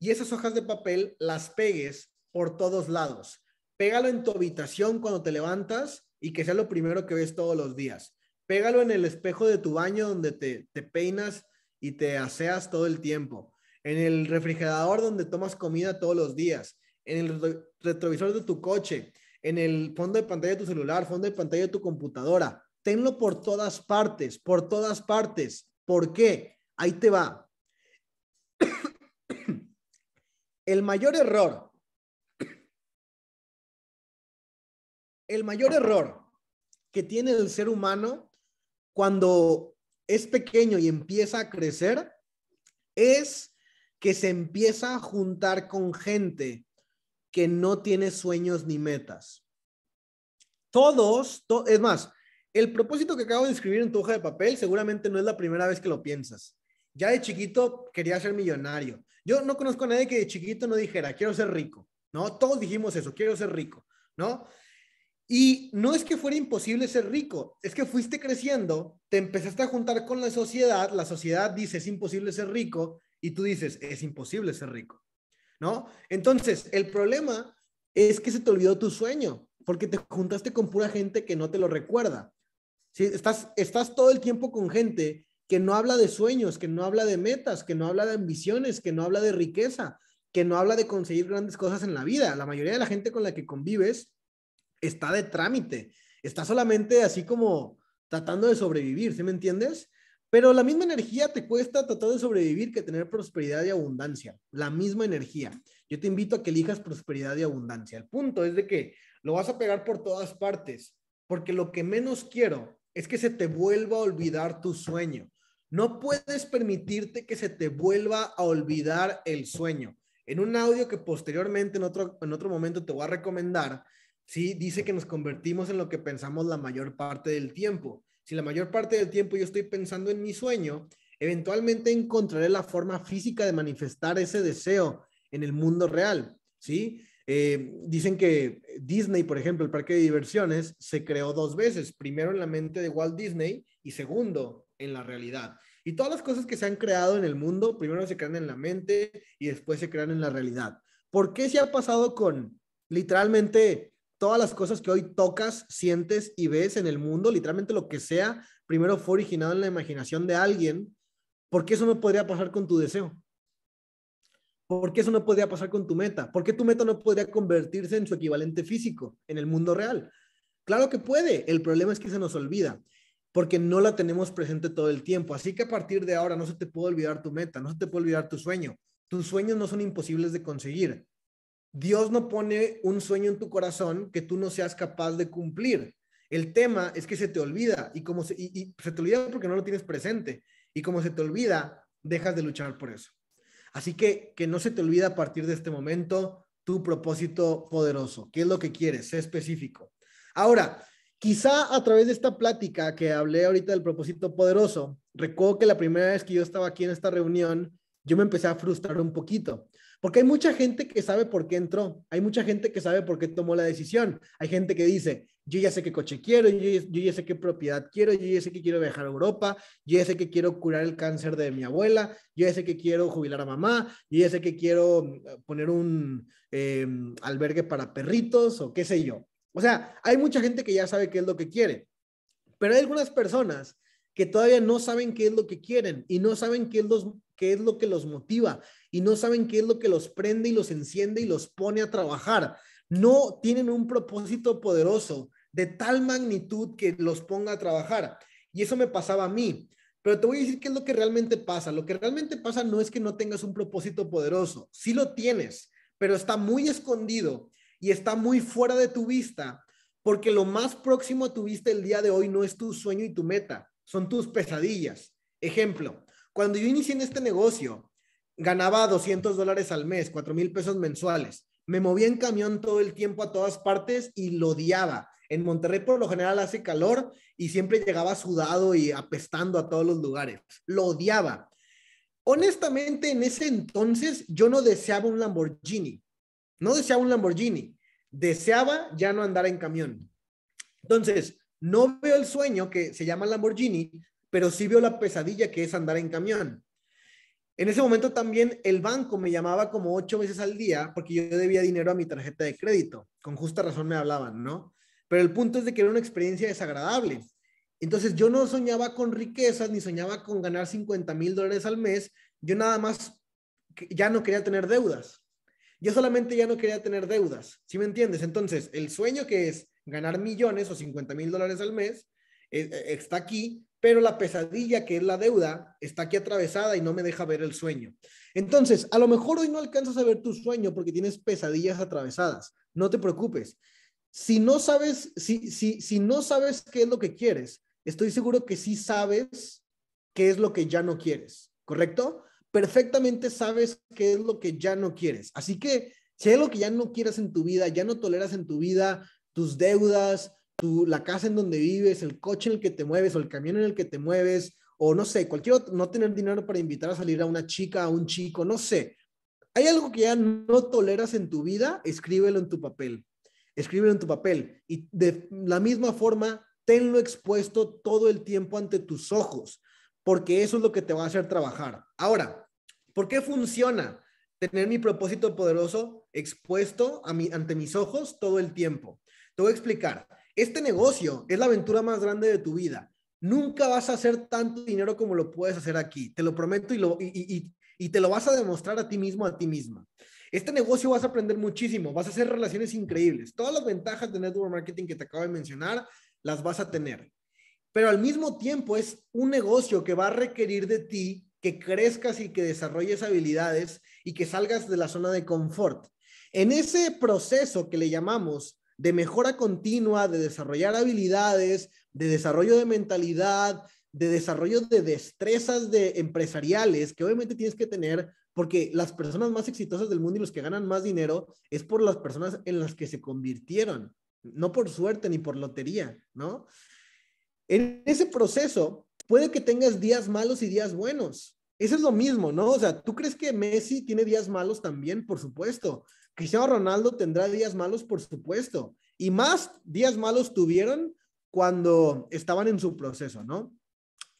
y esas hojas de papel las pegues por todos lados. Pégalo en tu habitación cuando te levantas y que sea lo primero que ves todos los días. Pégalo en el espejo de tu baño donde te, te peinas y te aseas todo el tiempo. En el refrigerador donde tomas comida todos los días. En el retrovisor de tu coche en el fondo de pantalla de tu celular, fondo de pantalla de tu computadora. Tenlo por todas partes, por todas partes. ¿Por qué? Ahí te va. El mayor error, el mayor error que tiene el ser humano cuando es pequeño y empieza a crecer es que se empieza a juntar con gente que no tiene sueños ni metas. Todos, es más, el propósito que acabo de escribir en tu hoja de papel seguramente no es la primera vez que lo piensas. Ya de chiquito quería ser millonario. Yo no conozco a nadie que de chiquito no dijera, quiero ser rico, ¿no? Todos dijimos eso, quiero ser rico, ¿no? Y no es que fuera imposible ser rico, es que fuiste creciendo, te empezaste a juntar con la sociedad, la sociedad dice, es imposible ser rico, y tú dices, es imposible ser rico. ¿no? Entonces, el problema es que se te olvidó tu sueño, porque te juntaste con pura gente que no te lo recuerda. Si Estás, estás todo el tiempo con gente que no habla de sueños, que no habla de metas, que no habla de ambiciones, que no habla de riqueza, que no habla de conseguir grandes cosas en la vida. La mayoría de la gente con la que convives está de trámite, está solamente así como tratando de sobrevivir, ¿sí me entiendes? Pero la misma energía te cuesta tratar de sobrevivir que tener prosperidad y abundancia. La misma energía. Yo te invito a que elijas prosperidad y abundancia. El punto es de que lo vas a pegar por todas partes, porque lo que menos quiero es que se te vuelva a olvidar tu sueño. No puedes permitirte que se te vuelva a olvidar el sueño. En un audio que posteriormente, en otro, en otro momento, te voy a recomendar, sí, dice que nos convertimos en lo que pensamos la mayor parte del tiempo si la mayor parte del tiempo yo estoy pensando en mi sueño, eventualmente encontraré la forma física de manifestar ese deseo en el mundo real, ¿sí? Eh, dicen que Disney, por ejemplo, el parque de diversiones, se creó dos veces, primero en la mente de Walt Disney y segundo en la realidad. Y todas las cosas que se han creado en el mundo, primero se crean en la mente y después se crean en la realidad. ¿Por qué se ha pasado con literalmente todas las cosas que hoy tocas, sientes y ves en el mundo, literalmente lo que sea, primero fue originado en la imaginación de alguien, ¿por qué eso no podría pasar con tu deseo? ¿Por qué eso no podría pasar con tu meta? ¿Por qué tu meta no podría convertirse en su equivalente físico en el mundo real? Claro que puede, el problema es que se nos olvida porque no la tenemos presente todo el tiempo. Así que a partir de ahora no se te puede olvidar tu meta, no se te puede olvidar tu sueño. Tus sueños no son imposibles de conseguir. Dios no pone un sueño en tu corazón que tú no seas capaz de cumplir. El tema es que se te olvida y como se, te olvida porque no lo tienes presente y como se te olvida, dejas de luchar por eso. Así que que no se te olvida a partir de este momento tu propósito poderoso. ¿Qué es lo que quieres? Sé específico. Ahora, quizá a través de esta plática que hablé ahorita del propósito poderoso, recuerdo que la primera vez que yo estaba aquí en esta reunión, yo me empecé a frustrar un poquito porque hay mucha gente que sabe por qué entró, hay mucha gente que sabe por qué tomó la decisión. Hay gente que dice, yo ya sé qué coche quiero, yo ya, sé qué propiedad quiero, yo ya sé que quiero viajar a Europa, yo ya sé que quiero curar el cáncer de mi abuela, yo ya sé que quiero jubilar a mamá, yo ya sé que quiero eh, poner un em, albergue para perritos o qué sé yo. O sea, hay mucha gente que ya sabe qué es lo que quiere, pero hay algunas personas que todavía no saben qué es lo que quieren y no saben qué es, los, qué es lo que los motiva y no saben qué es lo que los prende y los enciende y los pone a trabajar. No tienen un propósito poderoso de tal magnitud que los ponga a trabajar. Y eso me pasaba a mí. Pero te voy a decir qué es lo que realmente pasa. Lo que realmente pasa no es que no tengas un propósito poderoso. Sí lo tienes, pero está muy escondido y está muy fuera de tu vista, porque lo más próximo a tu vista el día de hoy no es tu sueño y tu meta son tus pesadillas. Ejemplo, cuando yo inicié en este negocio, ganaba 200 dólares al mes, 4 mil pesos mensuales. Me movía en camión todo el tiempo a todas partes y lo odiaba. En Monterrey por lo general hace calor y siempre llegaba sudado y apestando a todos los lugares. Lo odiaba. Honestamente, en ese entonces yo no deseaba un Lamborghini. No deseaba un Lamborghini. Deseaba ya no andar en camión. Entonces, no veo el sueño que se llama Lamborghini, pero sí veo la pesadilla que es andar en camión. En ese momento también el banco me llamaba como ocho veces al día porque yo debía dinero a mi tarjeta de crédito. Con justa razón me hablaban, ¿no? Pero el punto es de que era una experiencia desagradable. Entonces yo no soñaba con riquezas ni soñaba con ganar 50 mil dólares al mes. Yo nada más ya no quería tener deudas. Yo solamente ya no quería tener deudas, ¿sí me entiendes? Entonces, el sueño que es ganar millones o 50 mil dólares al mes, e, e, está aquí, pero la pesadilla que es la deuda está aquí atravesada y no me deja ver el sueño. Entonces, a lo mejor hoy no alcanzas a ver tu sueño porque tienes pesadillas atravesadas. No te preocupes. Si no sabes, si, si, si no sabes qué es lo que quieres, estoy seguro que sí sabes qué es lo que ya no quieres, ¿correcto? Perfectamente sabes qué es lo que ya no quieres. Así que si lo lo que ya no quieras en tu vida, ya no toleras en tu vida, tus deudas, la casa en donde vives, el coche en el que te mueves o el camión en el que te mueves, o no sé, cualquier otro, no tener dinero para invitar a salir a una chica, a un chico, no sé. Hay algo que ya no toleras en tu vida, escríbelo en tu papel. Escríbelo en tu papel. Y de la misma forma, tenlo expuesto todo el tiempo ante tus ojos, porque eso es lo que te va a hacer trabajar. Ahora, ¿por qué funciona tener mi propósito poderoso expuesto a ante mis ojos todo el tiempo? Te voy a explicar. Este negocio es la aventura más grande de tu vida. Nunca vas a hacer tanto dinero como lo puedes hacer aquí. Te lo prometo y, lo, te lo vas a demostrar a ti mismo, a ti misma. Este negocio vas a aprender muchísimo, vas a hacer relaciones increíbles. Todas las ventajas de network marketing que te acabo de mencionar, las vas a tener. Pero al mismo tiempo es un negocio que va a requerir de ti que crezcas y que desarrolles habilidades y que salgas de la zona de confort. En ese proceso que le llamamos de mejora continua, de desarrollar habilidades, de desarrollo de mentalidad, de desarrollo de destrezas de empresariales que obviamente tienes que tener porque las personas más exitosas del mundo y los que ganan más dinero es por las personas en las que se convirtieron, no por suerte ni por lotería, ¿no? En ese proceso puede que tengas días malos y días buenos. Eso es lo mismo, ¿no? O sea, ¿tú crees que Messi tiene días malos también? Por supuesto, Cristiano Ronaldo tendrá días malos, por supuesto, y más días malos tuvieron cuando estaban en su proceso, ¿no?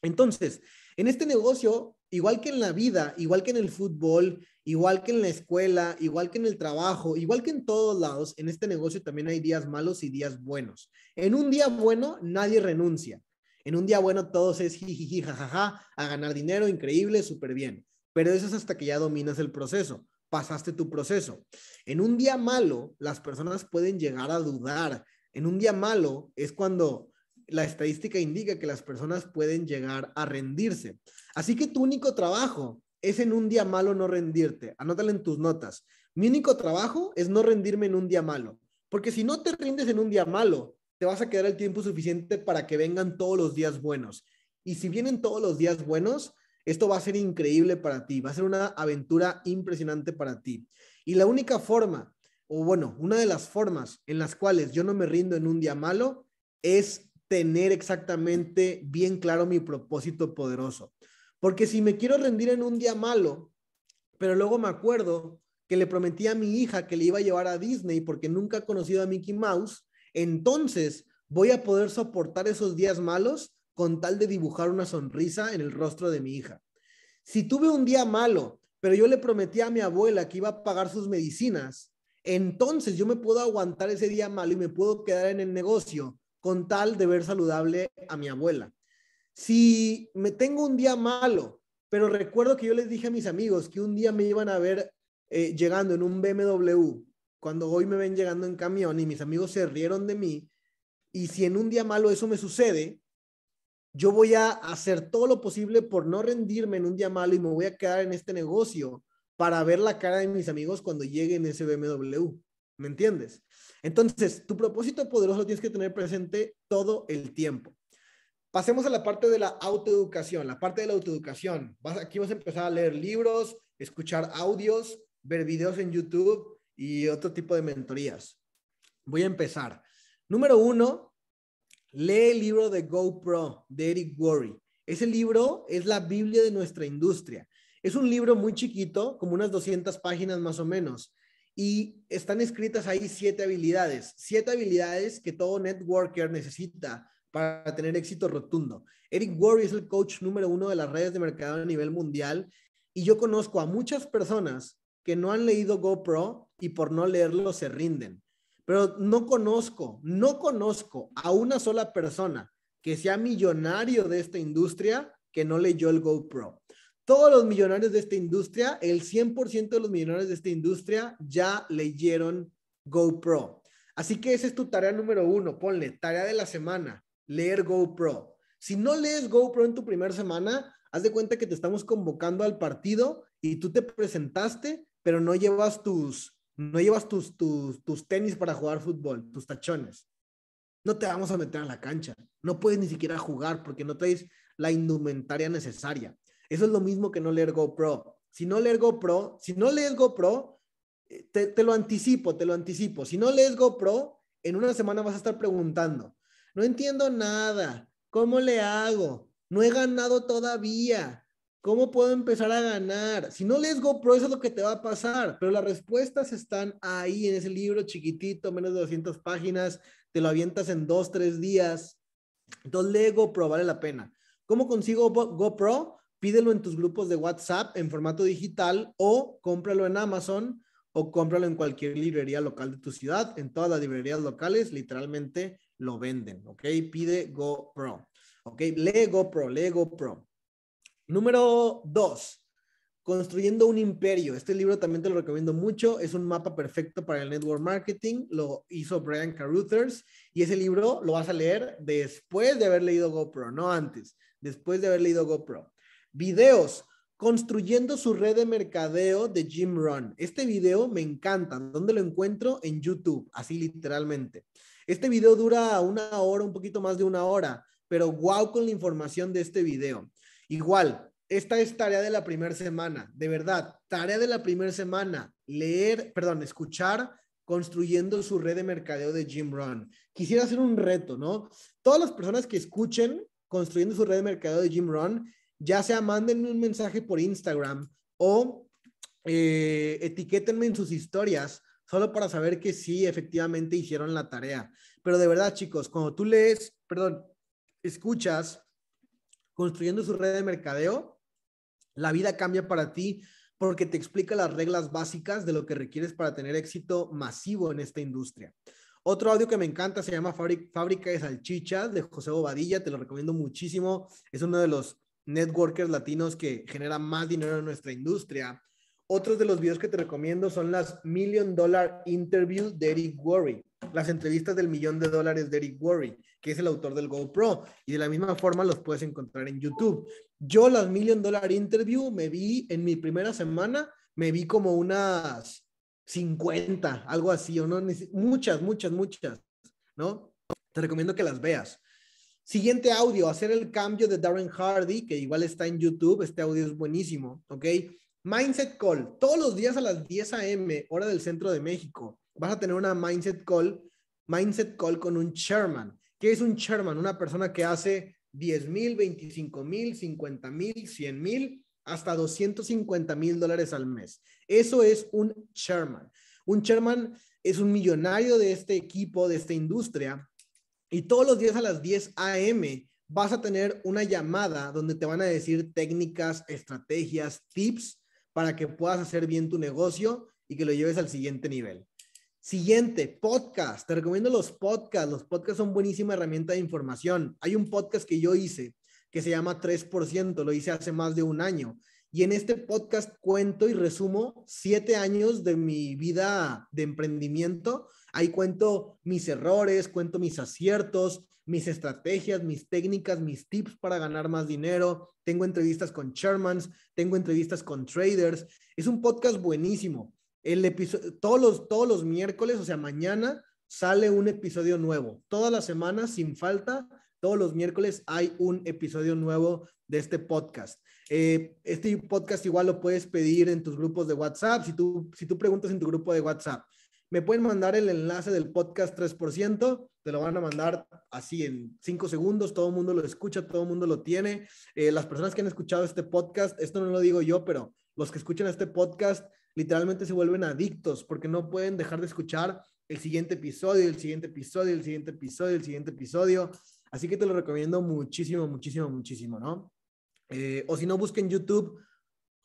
Entonces, en este negocio, igual que en la vida, igual que en el fútbol, igual que en la escuela, igual que en el trabajo, igual que en todos lados, en este negocio también hay días malos y días buenos. En un día bueno, nadie renuncia. En un día bueno, todos es jijiji, jajaja, a ganar dinero, increíble, súper bien. Pero eso es hasta que ya dominas el proceso pasaste tu proceso. En un día malo, las personas pueden llegar a dudar. En un día malo es cuando la estadística indica que las personas pueden llegar a rendirse. Así que tu único trabajo es en un día malo no rendirte. Anótalo en tus notas. Mi único trabajo es no rendirme en un día malo. Porque si no te rindes en un día malo, te vas a quedar el tiempo suficiente para que vengan todos los días buenos. Y si vienen todos los días buenos, esto va a ser increíble para ti, va a ser una aventura impresionante para ti. Y la única forma, o bueno, una de las formas en las cuales yo no me rindo en un día malo es tener exactamente bien claro mi propósito poderoso. Porque si me quiero rendir en un día malo, pero luego me acuerdo que le prometí a mi hija que le iba a llevar a Disney porque nunca ha conocido a Mickey Mouse, entonces voy a poder soportar esos días malos con tal de dibujar una sonrisa en el rostro de mi hija. Si tuve un día malo, pero yo le prometí a mi abuela que iba a pagar sus medicinas, entonces yo me puedo aguantar ese día malo y me puedo quedar en el negocio con tal de ver saludable a mi abuela. Si me tengo un día malo, pero recuerdo que yo les dije a mis amigos que un día me iban a ver eh, llegando en un BMW, cuando hoy me ven llegando en camión y mis amigos se rieron de mí, y si en un día malo eso me sucede, yo voy a hacer todo lo posible por no rendirme en un día malo y me voy a quedar en este negocio para ver la cara de mis amigos cuando lleguen ese BMW. ¿Me entiendes? Entonces, tu propósito poderoso tienes que tener presente todo el tiempo. Pasemos a la parte de la autoeducación. La parte de la autoeducación. Vas, aquí vas a empezar a leer libros, escuchar audios, ver videos en YouTube y otro tipo de mentorías. Voy a empezar. Número uno, Lee el libro de GoPro de Eric Worry. Ese libro es la Biblia de nuestra industria. Es un libro muy chiquito, como unas 200 páginas más o menos. Y están escritas ahí siete habilidades, siete habilidades que todo networker necesita para tener éxito rotundo. Eric Worry es el coach número uno de las redes de mercado a nivel mundial y yo conozco a muchas personas que no han leído GoPro y por no leerlo se rinden pero no conozco, no conozco a una sola persona que sea millonario de esta industria que no leyó el GoPro. Todos los millonarios de esta industria, el 100% de los millonarios de esta industria ya leyeron GoPro. Así que esa es tu tarea número uno, ponle tarea de la semana, leer GoPro. Si no lees GoPro en tu primera semana, haz de cuenta que te estamos convocando al partido y tú te presentaste, pero no llevas tus no llevas tus, tenis para jugar fútbol, tus tachones. No te vamos a meter a la cancha. No puedes ni siquiera jugar porque no traes la indumentaria necesaria. Eso es lo mismo que no leer GoPro. Si no lees GoPro, si no lees GoPro, eh, te, te lo anticipo, te lo anticipo. Si no lees GoPro, en una semana vas a estar preguntando, no entiendo nada, ¿cómo le hago? No he ganado todavía, ¿Cómo puedo empezar a ganar? Si no lees GoPro, eso es lo que te va a pasar. Pero las respuestas están ahí en ese libro chiquitito, menos de 200 páginas. Te lo avientas en dos, tres días. Entonces, lee GoPro, vale la pena. ¿Cómo consigo GoPro? Pídelo en tus grupos de WhatsApp en formato digital o cómpralo en Amazon o cómpralo en cualquier librería local de tu ciudad. En todas las librerías locales, literalmente lo venden. ¿Ok? Pide GoPro. ¿Ok? Lee GoPro, lee GoPro. Número dos, Construyendo un Imperio. Este libro también te lo recomiendo mucho. Es un mapa perfecto para el network marketing. Lo hizo Brian Caruthers Y ese libro lo vas a leer después de haber leído GoPro, no antes, después de haber leído GoPro. Videos. Construyendo su red de mercadeo de Jim Run. Este video me encanta. ¿Dónde lo encuentro? En YouTube, así literalmente. Este video dura una hora, un poquito más de una hora, pero wow con la información de este video. Igual, esta es tarea de la primera semana, de verdad, tarea de la primera semana, leer, perdón, escuchar construyendo su red de mercadeo de Jim Rohn. Quisiera hacer un reto, ¿no? Todas las personas que escuchen construyendo su red de mercadeo de Jim Rohn, ya sea mándenme un mensaje por Instagram o eh, etiquétenme en sus historias solo para saber que sí, efectivamente hicieron la tarea. Pero de verdad, chicos, cuando tú lees, perdón, escuchas construyendo su red de mercadeo, la vida cambia para ti porque te explica las reglas básicas de lo que requieres para tener éxito masivo en esta industria. Otro audio que me encanta se llama Fábrica de Salchichas de José Bobadilla, te lo recomiendo muchísimo. Es uno de los networkers latinos que genera más dinero en nuestra industria. Otros de los videos que te recomiendo son las Million Dollar Interview de Eric Worry, las entrevistas del millón de dólares de Eric Worry, que es el autor del GoPro, y de la misma forma los puedes encontrar en YouTube. Yo las Million Dollar Interview me vi en mi primera semana, me vi como unas 50, algo así, o no, muchas, muchas, muchas, ¿no? Te recomiendo que las veas. Siguiente audio, hacer el cambio de Darren Hardy, que igual está en YouTube, este audio es buenísimo, ¿ok? Mindset Call, todos los días a las 10 a.m., hora del centro de México, vas a tener una Mindset Call, Mindset Call con un chairman. ¿Qué es un chairman? Una persona que hace 10 mil, 25 mil, 50 mil, 100 mil, hasta 250 mil dólares al mes. Eso es un chairman. Un chairman es un millonario de este equipo, de esta industria, y todos los días a las 10 a.m. vas a tener una llamada donde te van a decir técnicas, estrategias, tips para que puedas hacer bien tu negocio y que lo lleves al siguiente nivel. Siguiente, podcast. Te recomiendo los podcasts. Los podcasts son buenísima herramienta de información. Hay un podcast que yo hice que se llama 3%, lo hice hace más de un año. Y en este podcast cuento y resumo siete años de mi vida de emprendimiento. Ahí cuento mis errores, cuento mis aciertos, mis estrategias, mis técnicas, mis tips para ganar más dinero. Tengo entrevistas con chairmans, tengo entrevistas con traders. Es un podcast buenísimo. El todos, los, todos los miércoles, o sea, mañana sale un episodio nuevo. Toda la semana sin falta, todos los miércoles hay un episodio nuevo de este podcast. Eh, este podcast igual lo puedes pedir en tus grupos de WhatsApp. Si tú, si tú preguntas en tu grupo de WhatsApp, me pueden mandar el enlace del podcast 3%, te lo van a mandar así en 5 segundos, todo el mundo lo escucha, todo el mundo lo tiene. Eh, las personas que han escuchado este podcast, esto no lo digo yo, pero los que escuchan este podcast literalmente se vuelven adictos porque no pueden dejar de escuchar el siguiente episodio, el siguiente episodio, el siguiente episodio, el siguiente episodio. Así que te lo recomiendo muchísimo, muchísimo, muchísimo, ¿no? Eh, o si no, busquen YouTube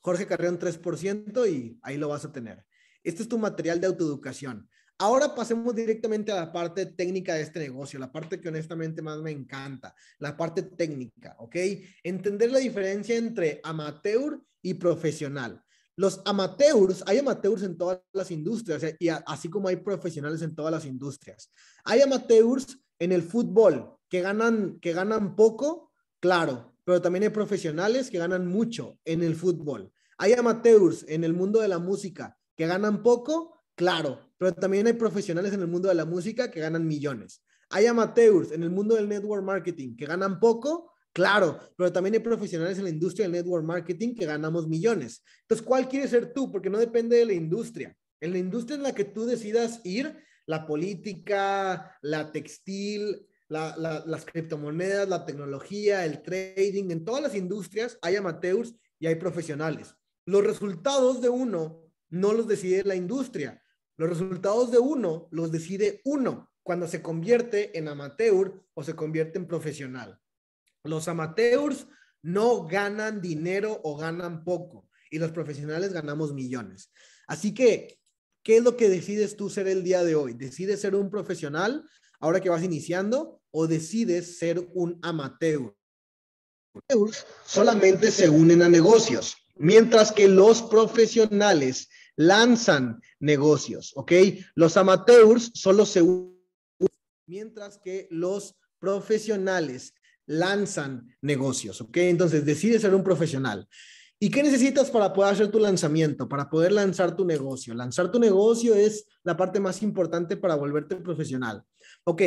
Jorge Carreón 3% y ahí lo vas a tener. Este es tu material de autoeducación. Ahora pasemos directamente a la parte técnica de este negocio, la parte que honestamente más me encanta, la parte técnica, ¿ok? Entender la diferencia entre amateur y profesional. Los amateurs, hay amateurs en todas las industrias, eh, y así como hay profesionales en todas las industrias. Hay amateurs en el fútbol que ganan, que ganan poco, claro, pero también hay profesionales que ganan mucho en el fútbol. Hay amateurs en el mundo de la música que ganan poco, claro, pero también hay profesionales en el mundo de la música que ganan millones. Hay amateurs en el mundo del network marketing que ganan poco, claro, pero también hay profesionales en la industria del network marketing que ganamos millones. Entonces, ¿cuál quieres ser tú? Porque no depende de la industria. En la industria en la que tú decidas ir, la política, la textil, la, las criptomonedas, la tecnología, el trading, en todas las industrias hay amateurs y hay profesionales. Los resultados de uno no los decide la industria. Los resultados de uno los decide uno cuando se convierte en amateur o se convierte en profesional. Los amateurs no ganan dinero o ganan poco y los profesionales ganamos millones. Así que, ¿qué es lo que decides tú ser el día de hoy? ¿Decides ser un profesional ahora que vas iniciando o decides ser un amateur? solamente se unen a negocios. Mientras que los profesionales lanzan negocios, ¿ok? Los amateurs solo se mientras que los profesionales lanzan negocios, ¿ok? Entonces, decides ser un profesional. ¿Y qué necesitas para poder hacer tu lanzamiento, para poder lanzar tu negocio? Lanzar tu negocio es la parte más importante para volverte profesional. Ok,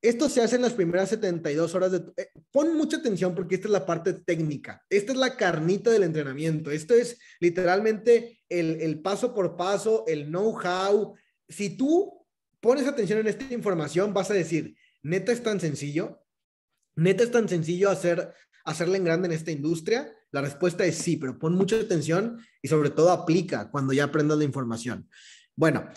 esto se hace en las primeras 72 horas de... Eh, pon mucha atención porque esta es la parte técnica, esta es la carnita del entrenamiento, esto es literalmente el, paso por paso, el know-how. Si tú pones atención en esta información, vas a decir, neta es tan sencillo, neta es tan sencillo hacer, hacerle en grande en esta industria. La respuesta es sí, pero pon mucha atención y sobre todo aplica cuando ya aprendas la información. Bueno,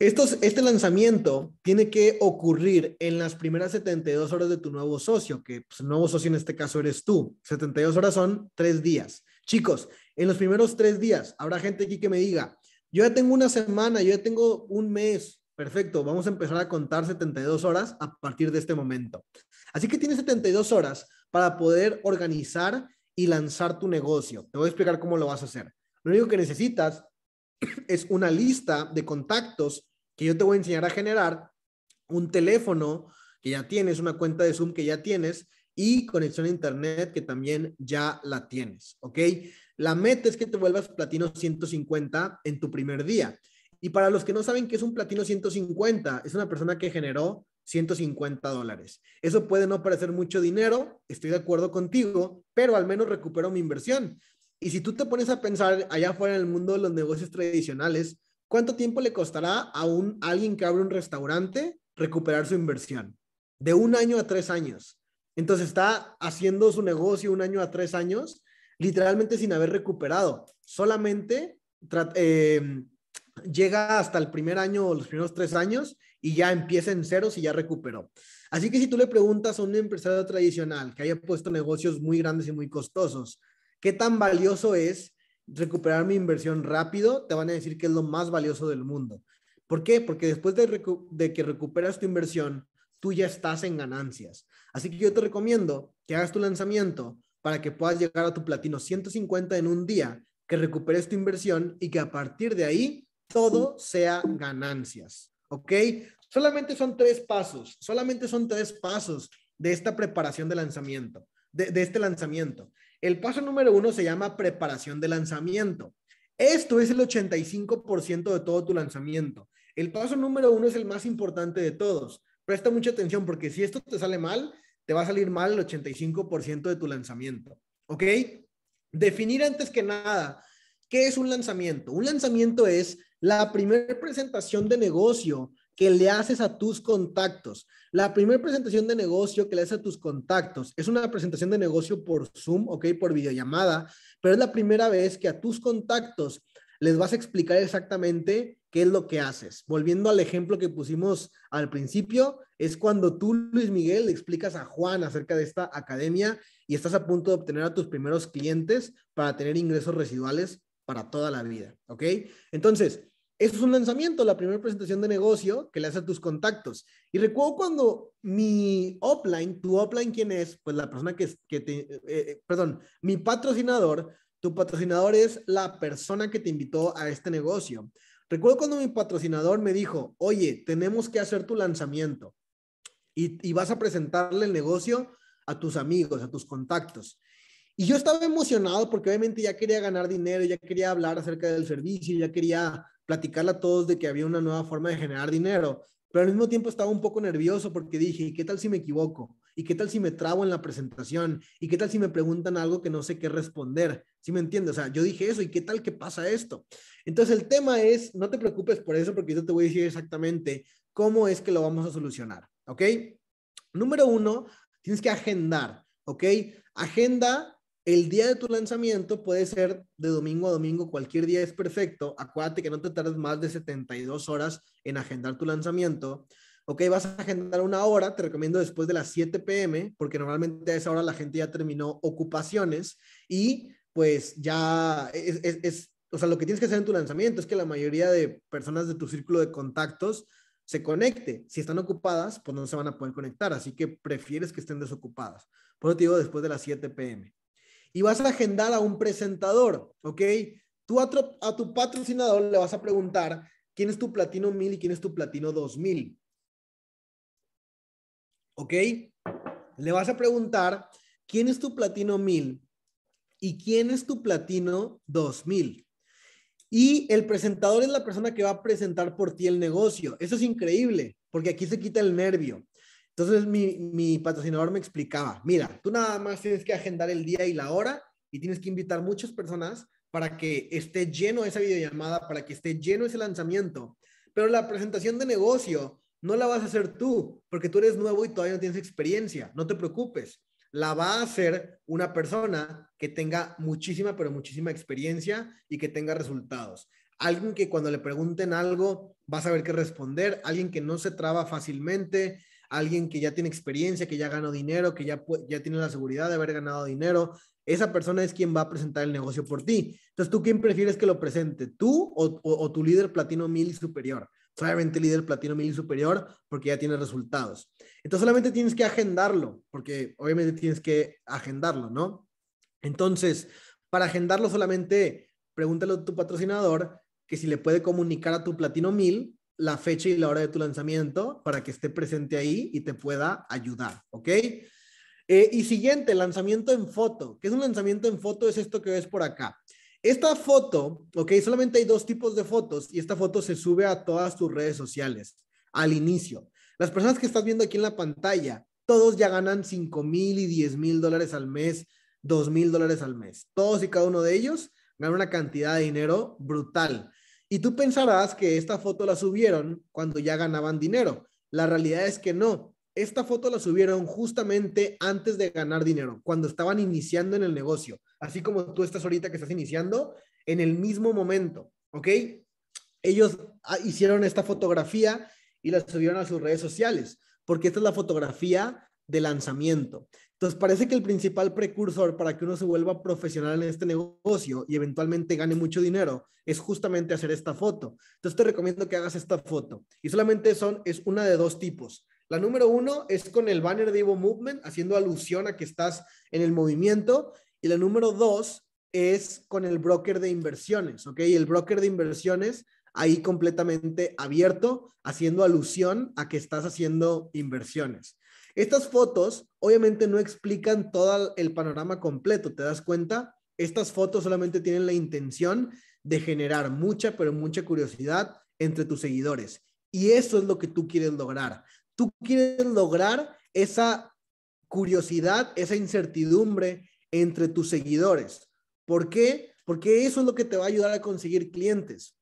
este lanzamiento tiene que ocurrir en las primeras 72 horas de tu nuevo socio, que pues, el nuevo socio en este caso eres tú. 72 horas son tres días. Chicos, en los primeros tres días habrá gente aquí que me diga, yo ya tengo una semana, yo ya tengo un mes. Perfecto, vamos a empezar a contar 72 horas a partir de este momento. Así que tienes 72 horas para poder organizar y lanzar tu negocio. Te voy a explicar cómo lo vas a hacer. Lo único que necesitas es una lista de contactos que yo te voy a enseñar a generar un teléfono que ya tienes, una cuenta de Zoom que ya tienes y conexión a Internet que también ya la tienes, ¿ok? La meta es que te vuelvas platino 150 en tu primer día. Y para los que no saben qué es un platino 150, es una persona que generó 150 dólares. Eso puede no parecer mucho dinero, estoy de acuerdo contigo, pero al menos recupero mi inversión. Y si tú te pones a pensar allá afuera en el mundo de los negocios tradicionales, ¿Cuánto tiempo le costará a, un, alguien que abre un restaurante recuperar su inversión? De un año a tres años. Entonces está haciendo su negocio un año a tres años, literalmente sin haber recuperado. Solamente em, llega hasta el primer año o los primeros tres años y ya empieza en ceros y ya recuperó. Así que si tú le preguntas a un empresario tradicional que haya puesto negocios muy grandes y muy costosos, ¿qué tan valioso es recuperar mi inversión rápido, te van a decir que es lo más valioso del mundo. ¿Por qué? Porque después de, que recuperas tu inversión, tú ya estás en ganancias. Así que yo te recomiendo que hagas tu lanzamiento para que puedas llegar a tu platino 150 en un día, que recuperes tu inversión y que a partir de ahí todo sea ganancias. ¿Ok? Solamente son tres pasos, solamente son tres pasos de esta preparación de lanzamiento, de este lanzamiento. El paso número uno se llama preparación de lanzamiento. Esto es el 85% de todo tu lanzamiento. El paso número uno es el más importante de todos. Presta mucha atención porque si esto te sale mal, te va a salir mal el 85% de tu lanzamiento. ¿Ok? Definir antes que nada, ¿qué es un lanzamiento? Un lanzamiento es la primera presentación de negocio que le haces a tus contactos. La primera presentación de negocio que le haces a tus contactos es una presentación de negocio por Zoom, ok, por videollamada, pero es la primera vez que a tus contactos les vas a explicar exactamente qué es lo que haces. Volviendo al ejemplo que pusimos al principio, es cuando tú, Luis Miguel, le explicas a Juan acerca de esta academia y estás a punto de obtener a tus primeros clientes para tener ingresos residuales para toda la vida, ¿ok? Entonces, eso es un lanzamiento, la primera presentación de negocio que le haces a tus contactos. Y recuerdo cuando mi offline, tu offline, ¿quién es? Pues la persona que, te, eh, eh, perdón, mi patrocinador, tu patrocinador es la persona que te invitó a este negocio. Recuerdo cuando mi patrocinador me dijo, oye, tenemos que hacer tu lanzamiento y vas a presentarle el negocio a tus amigos, a tus contactos. Y yo estaba emocionado porque obviamente ya quería ganar dinero, ya quería hablar acerca del servicio, ya quería platicarle a todos de que había una nueva forma de generar dinero, pero al mismo tiempo estaba un poco nervioso porque dije, ¿qué tal si me equivoco? ¿Y qué tal si me trabo en la presentación? ¿Y qué tal si me preguntan algo que no sé qué responder? ¿Sí me entiendes? O sea, yo dije eso, ¿y qué tal que pasa esto? Entonces el tema es, no te preocupes por eso porque yo te voy a decir exactamente cómo es que lo vamos a solucionar, ¿ok? Número uno, tienes que agendar, ¿ok? Agenda el día de tu lanzamiento puede ser de domingo a domingo, cualquier día es perfecto. Acuérdate que no te tardes más de 72 horas en agendar tu lanzamiento. Ok, vas a agendar una hora, te recomiendo después de las 7 pm, porque normalmente a esa hora la gente ya terminó ocupaciones y pues ya es, o sea, lo que tienes que hacer en tu lanzamiento es que la mayoría de personas de tu círculo de contactos se conecte. Si están ocupadas, pues no se van a poder conectar, así que prefieres que estén desocupadas. Por eso te digo después de las 7 pm y vas a agendar a un presentador, ¿ok? Tú a, a tu patrocinador le vas a preguntar quién es tu platino 1000 y quién es tu platino 2000. ¿Ok? Le vas a preguntar quién es tu platino 1000 y quién es tu platino 2000. Y el presentador es la persona que va a presentar por ti el negocio. Eso es increíble, porque aquí se quita el nervio. Entonces mi, patrocinador me explicaba, mira, tú nada más tienes que agendar el día y la hora y tienes que invitar muchas personas para que esté lleno esa videollamada, para que esté lleno ese lanzamiento. Pero la presentación de negocio no la vas a hacer tú, porque tú eres nuevo y todavía no tienes experiencia, no te preocupes. La va a hacer una persona que tenga muchísima, pero muchísima experiencia y que tenga resultados. Alguien que cuando le pregunten algo va a saber qué responder, alguien que no se traba fácilmente, alguien que ya tiene experiencia, que ya ganó dinero, que ya, ya tiene la seguridad de haber ganado dinero. Esa persona es quien va a presentar el negocio por ti. Entonces, ¿tú quién prefieres que lo presente? ¿Tú o, tu líder platino mil superior? Solamente pues, líder platino mil superior porque ya tiene resultados. Entonces, solamente tienes que agendarlo, porque obviamente tienes que agendarlo, ¿no? Entonces, para agendarlo solamente pregúntale a tu patrocinador que si le puede comunicar a tu platino 1000 la fecha y la hora de tu lanzamiento para que esté presente ahí y te pueda ayudar, ¿ok? Eh, y siguiente, lanzamiento en foto. ¿Qué es un lanzamiento en foto? Es esto que ves por acá. Esta foto, ok, solamente hay dos tipos de fotos y esta foto se sube a todas tus redes sociales al inicio. Las personas que estás viendo aquí en la pantalla, todos ya ganan 5 mil y 10 mil dólares al mes, 2 mil dólares al mes. Todos y cada uno de ellos ganan una cantidad de dinero brutal. Y tú pensarás que esta foto la subieron cuando ya ganaban dinero. La realidad es que no. Esta foto la subieron justamente antes de ganar dinero, cuando estaban iniciando en el negocio, así como tú estás ahorita que estás iniciando, en el mismo momento, ¿ok? Ellos ah, hicieron esta fotografía y la subieron a sus redes sociales, porque esta es la fotografía de lanzamiento. Entonces parece que el principal precursor para que uno se vuelva profesional en este negocio y eventualmente gane mucho dinero es justamente hacer esta foto. Entonces te recomiendo que hagas esta foto. Y solamente son, es una de dos tipos. La número uno es con el banner de Evo Movement, haciendo alusión a que estás en el movimiento. Y la número dos es con el broker de inversiones, ¿ok? El broker de inversiones ahí completamente abierto, haciendo alusión a que estás haciendo inversiones. Estas fotos obviamente no explican todo el panorama completo, ¿te das cuenta? Estas fotos solamente tienen la intención de generar mucha, pero mucha curiosidad entre tus seguidores. Y eso es lo que tú quieres lograr. Tú quieres lograr esa curiosidad, esa incertidumbre entre tus seguidores. ¿Por qué? Porque eso es lo que te va a ayudar a conseguir clientes.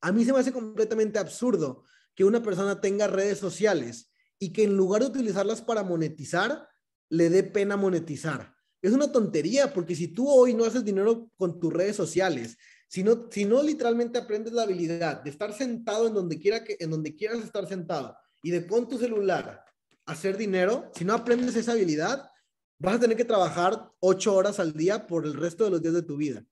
A mí se me hace completamente absurdo que una persona tenga redes sociales y que en lugar de utilizarlas para monetizar, le dé pena monetizar. Es una tontería, porque si tú hoy no haces dinero con tus redes sociales, si no, literalmente aprendes la habilidad de estar sentado en donde, quiera que, en donde quieras estar sentado y de con tu celular hacer dinero, si no aprendes esa habilidad, vas a tener que trabajar ocho horas al día por el resto de los días de tu vida.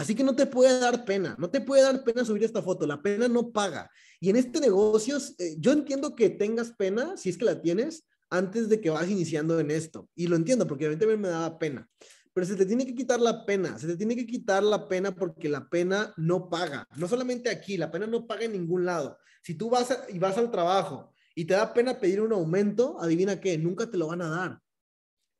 Así que no te puede dar pena, no te puede dar pena subir esta foto, la pena no paga. Y en este negocio, eh, yo entiendo que tengas pena, si es que la tienes, antes de que vas iniciando en esto. Y lo entiendo, porque a mí también me daba pena. Pero se te tiene que quitar la pena, se te tiene que quitar la pena porque la pena no paga. No solamente aquí, la pena no paga en ningún lado. Si tú vas y vas al trabajo y te da pena pedir un aumento, adivina qué, nunca te lo van a dar.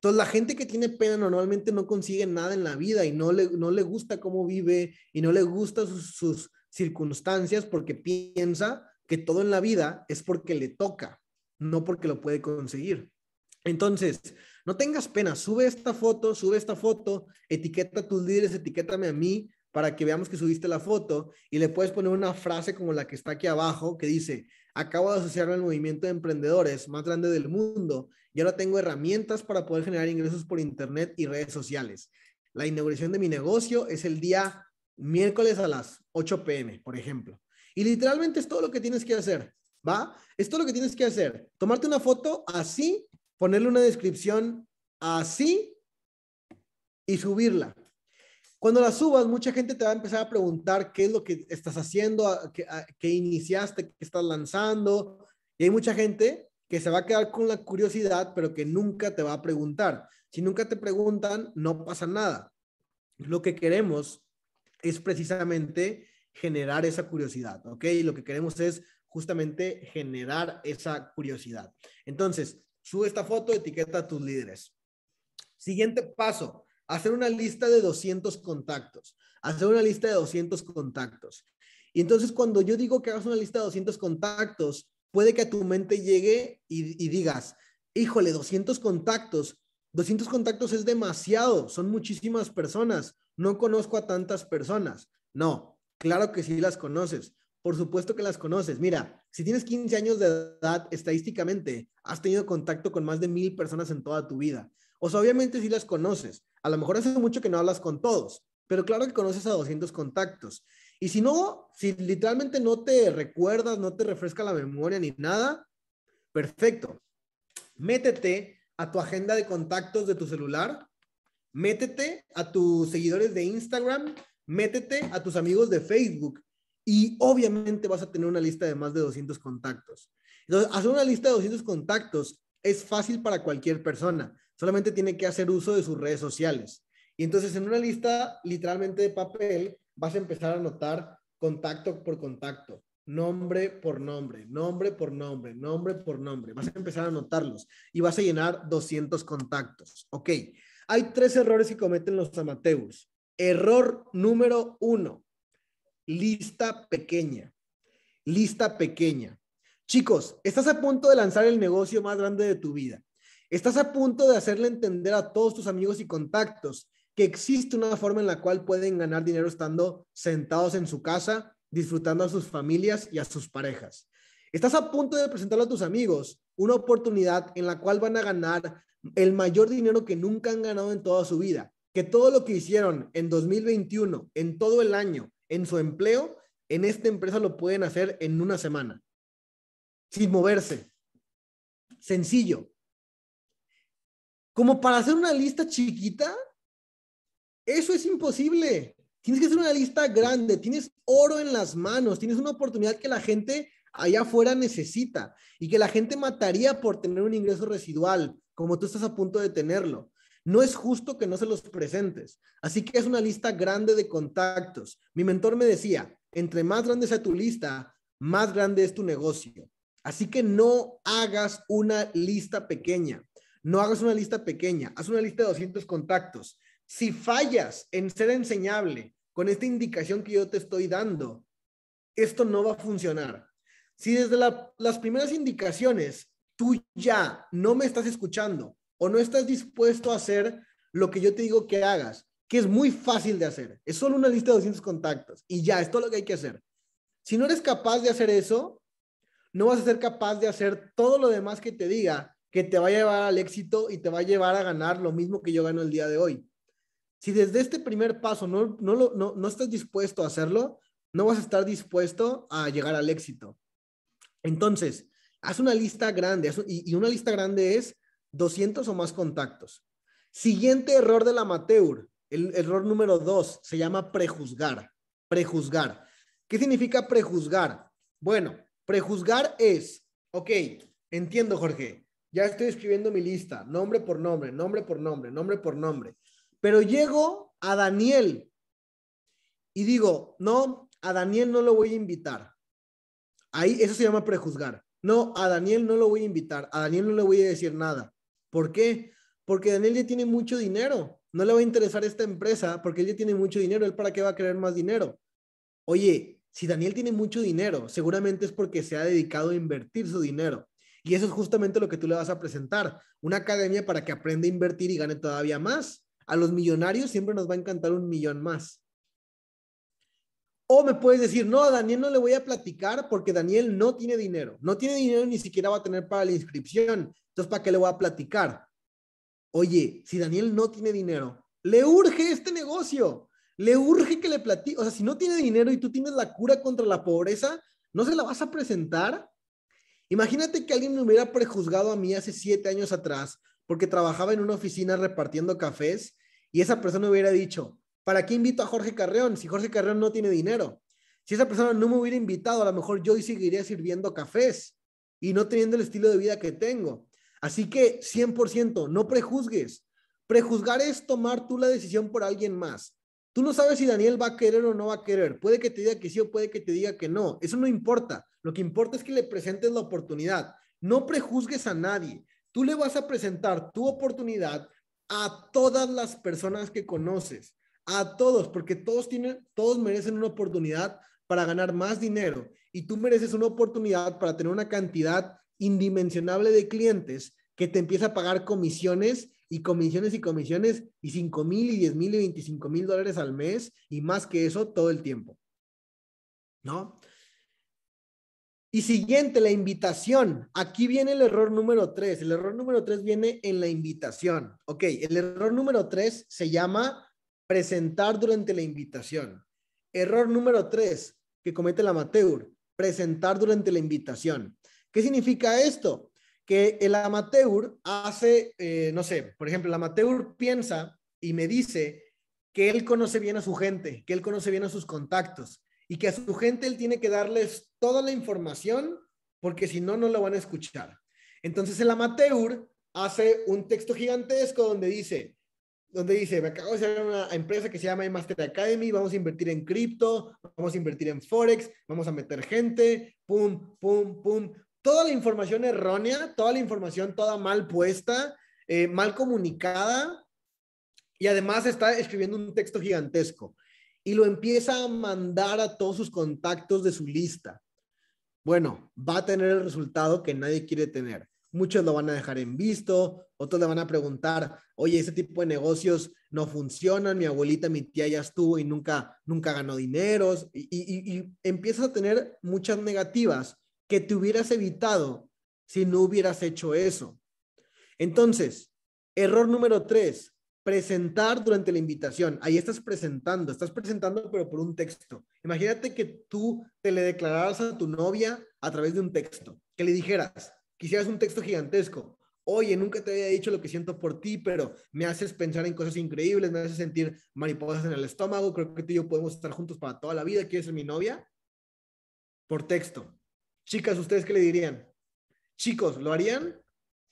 Entonces, la gente que tiene pena normalmente no consigue nada en la vida y no le, no le gusta cómo vive y no le gustan sus, circunstancias porque piensa que todo en la vida es porque le toca, no porque lo puede conseguir. Entonces, no tengas pena, sube esta foto, sube esta foto, etiqueta a tus líderes, etiquétame a mí para que veamos que subiste la foto y le puedes poner una frase como la que está aquí abajo que dice, Acabo de asociarme al movimiento de emprendedores más grande del mundo y ahora tengo herramientas para poder generar ingresos por Internet y redes sociales. La inauguración de mi negocio es el día miércoles a las 8 pm, por ejemplo. Y literalmente es todo lo que tienes que hacer, ¿va? Es todo lo que tienes que hacer. Tomarte una foto así, ponerle una descripción así y subirla. Cuando la subas, mucha gente te va a empezar a preguntar qué es lo que estás haciendo, qué, iniciaste, qué estás lanzando. Y hay mucha gente que se va a quedar con la curiosidad, pero que nunca te va a preguntar. Si nunca te preguntan, no pasa nada. Lo que queremos es precisamente generar esa curiosidad, ¿ok? Y lo que queremos es justamente generar esa curiosidad. Entonces, sube esta foto, etiqueta a tus líderes. Siguiente paso, hacer una lista de 200 contactos, hacer una lista de 200 contactos. Y entonces cuando yo digo que hagas una lista de 200 contactos, puede que a tu mente llegue y, digas, híjole, 200 contactos, 200 contactos es demasiado, son muchísimas personas, no conozco a tantas personas. No, claro que sí las conoces, por supuesto que las conoces. Mira, si tienes 15 años de edad, estadísticamente has tenido contacto con más de mil personas en toda tu vida. O sea, obviamente sí las conoces. A lo mejor hace mucho que no hablas con todos, pero claro que conoces a 200 contactos. Y si no, si literalmente no te recuerdas, no te refresca la memoria ni nada, perfecto. Métete a tu agenda de contactos de tu celular, métete a tus seguidores de Instagram, métete a tus amigos de Facebook y obviamente vas a tener una lista de más de 200 contactos. Entonces, hacer una lista de 200 contactos es fácil para cualquier persona solamente tiene que hacer uso de sus redes sociales. Y entonces en una lista literalmente de papel vas a empezar a anotar contacto por contacto, nombre por nombre, nombre por nombre, nombre por nombre. Vas a empezar a anotarlos y vas a llenar 200 contactos. Ok, hay tres errores que cometen los amateurs. Error número uno, lista pequeña. Lista pequeña. Chicos, estás a punto de lanzar el negocio más grande de tu vida. Estás a punto de hacerle entender a todos tus amigos y contactos que existe una forma en la cual pueden ganar dinero estando sentados en su casa, disfrutando a sus familias y a sus parejas. Estás a punto de presentarle a tus amigos una oportunidad en la cual van a ganar el mayor dinero que nunca han ganado en toda su vida, que todo lo que hicieron en 2021, en todo el año, en su empleo, en esta empresa lo pueden hacer en una semana, sin moverse. Sencillo, como para hacer una lista chiquita, eso es imposible. Tienes que hacer una lista grande, tienes oro en las manos, tienes una oportunidad que la gente allá afuera necesita y que la gente mataría por tener un ingreso residual, como tú estás a punto de tenerlo. No es justo que no se los presentes. Así que es una lista grande de contactos. Mi mentor me decía, entre más grande sea tu lista, más grande es tu negocio. Así que no hagas una lista pequeña. No hagas una lista pequeña, haz una lista de 200 contactos. Si fallas en ser enseñable con esta indicación que yo te estoy dando, esto no va a funcionar. Si desde las primeras indicaciones tú ya no me estás escuchando o no estás dispuesto a hacer lo que yo te digo que hagas, que es muy fácil de hacer, es solo una lista de 200 contactos y ya, es todo lo que hay que hacer. Si no eres capaz de hacer eso, no vas a ser capaz de hacer todo lo demás que te diga que te va a llevar al éxito y te va a llevar a ganar lo mismo que yo gano el día de hoy. Si desde este primer paso no, estás dispuesto a hacerlo, no vas a estar dispuesto a llegar al éxito. Entonces, haz una lista grande y, una lista grande es 200 o más contactos. Siguiente error del amateur, el error número dos, se llama prejuzgar. Prejuzgar. ¿Qué significa prejuzgar? Bueno, prejuzgar es, ok, entiendo Jorge, ya estoy escribiendo mi lista, nombre por nombre, nombre por nombre, nombre por nombre. Pero llego a Daniel y digo, no, a Daniel no lo voy a invitar. Ahí eso se llama prejuzgar. No, a Daniel no lo voy a invitar, a Daniel no le voy a decir nada. ¿Por qué? Porque Daniel ya tiene mucho dinero. No le va a interesar esta empresa porque él ya tiene mucho dinero. ¿Él para qué va a querer más dinero? Oye, si Daniel tiene mucho dinero, seguramente es porque se ha dedicado a invertir su dinero. Y eso es justamente lo que tú le vas a presentar, una academia para que aprenda a invertir y gane todavía más. A los millonarios siempre nos va a encantar un millón más. O me puedes decir, no, a Daniel no le voy a platicar porque Daniel no tiene dinero. No tiene dinero ni siquiera va a tener para la inscripción. Entonces, ¿para qué le voy a platicar? Oye, si Daniel no tiene dinero, le urge este negocio. Le urge que le platique. O sea, si no tiene dinero y tú tienes la cura contra la pobreza, ¿no se la vas a presentar? Imagínate que alguien me hubiera prejuzgado a mí hace siete años atrás porque trabajaba en una oficina repartiendo cafés y esa persona hubiera dicho, ¿para qué invito a Jorge Carreón si Jorge Carreón no tiene dinero? Si esa persona no me hubiera invitado, a lo mejor yo hoy seguiría sirviendo cafés y no teniendo el estilo de vida que tengo. Así que 100%, no prejuzgues. Prejuzgar es tomar tú la decisión por alguien más. Tú no sabes si Daniel va a querer o no va a querer. Puede que te diga que sí o puede que te diga que no. Eso no importa. Lo que importa es que le presentes la oportunidad. No prejuzgues a nadie. Tú le vas a presentar tu oportunidad a todas las personas que conoces, a todos, porque todos tienen, todos merecen una oportunidad para ganar más dinero y tú mereces una oportunidad para tener una cantidad indimensionable de clientes que te empieza a pagar comisiones y comisiones y comisiones y 5 mil y 10 mil y 25 mil dólares al mes y más que eso todo el tiempo. ¿No? Y siguiente, la invitación. Aquí viene el error número 3. El error número 3 viene en la invitación. Ok, el error número 3 se llama presentar durante la invitación. Error número 3 que comete el amateur, presentar durante la invitación. ¿Qué significa esto? que el amateur hace, eh, no sé, por ejemplo, el amateur piensa y me dice que él conoce bien a su gente, que él conoce bien a sus contactos y que a su gente él tiene que darles toda la información porque si no, no lo van a escuchar. Entonces el amateur hace un texto gigantesco donde dice, donde dice, me acabo de hacer una empresa que se llama Master Academy, vamos a invertir en cripto, vamos a invertir en Forex, vamos a meter gente, pum, pum, pum, toda la información errónea, toda la información toda mal puesta, eh, mal comunicada, y además está escribiendo un texto gigantesco y lo empieza a mandar a todos sus contactos de su lista. Bueno, va a tener el resultado que nadie quiere tener. Muchos lo van a dejar en visto, otros le van a preguntar, oye, ese tipo de negocios no funcionan, mi abuelita, mi tía ya estuvo y nunca, nunca ganó dineros, y, y, y empiezas a tener muchas negativas que te hubieras evitado si no hubieras hecho eso. Entonces, error número tres, presentar durante la invitación. Ahí estás presentando, estás presentando pero por un texto. Imagínate que tú te le declararas a tu novia a través de un texto, que le dijeras, quisieras un texto gigantesco. Oye, nunca te había dicho lo que siento por ti, pero me haces pensar en cosas increíbles, me haces sentir mariposas en el estómago, creo que tú y yo podemos estar juntos para toda la vida, ¿quieres ser mi novia? Por texto. Chicas, ¿ustedes qué le dirían? Chicos, ¿lo harían?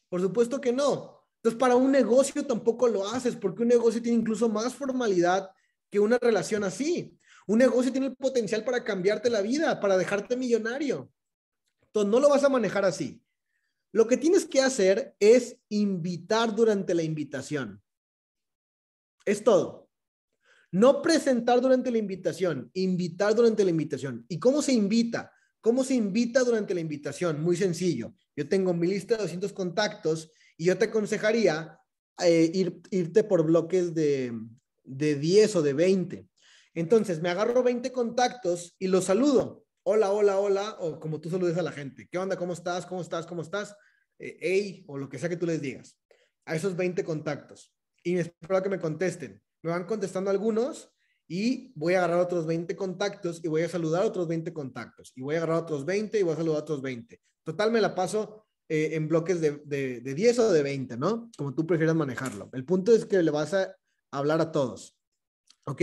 Por supuesto que no. Entonces, para un negocio tampoco lo haces, porque un negocio tiene incluso más formalidad que una relación así. Un negocio tiene el potencial para cambiarte la vida, para dejarte millonario. Entonces, no lo vas a manejar así. Lo que tienes que hacer es invitar durante la invitación. Es todo. No presentar durante la invitación, invitar durante la invitación. ¿Y cómo se invita? ¿Cómo se invita durante la invitación? Muy sencillo. Yo tengo mi lista de 200 contactos y yo te aconsejaría eh, irte por bloques de, de 10 o de 20. Entonces, me agarro 20 contactos y los saludo. Hola, hola, hola, o como tú saludes a la gente. ¿Qué onda? ¿Cómo estás? ¿Cómo estás? ¿Cómo estás? Eh, hey, o lo que sea que tú les digas. A esos 20 contactos. Y espero que me contesten. Me van contestando algunos y voy a agarrar otros 20 contactos y voy a saludar otros 20 contactos y voy a agarrar otros 20 y voy a saludar otros 20. Total, me la paso eh, en bloques de, de, 10 o de 20, ¿no? Como tú prefieras manejarlo. El punto es que le vas a hablar a todos, ¿ok?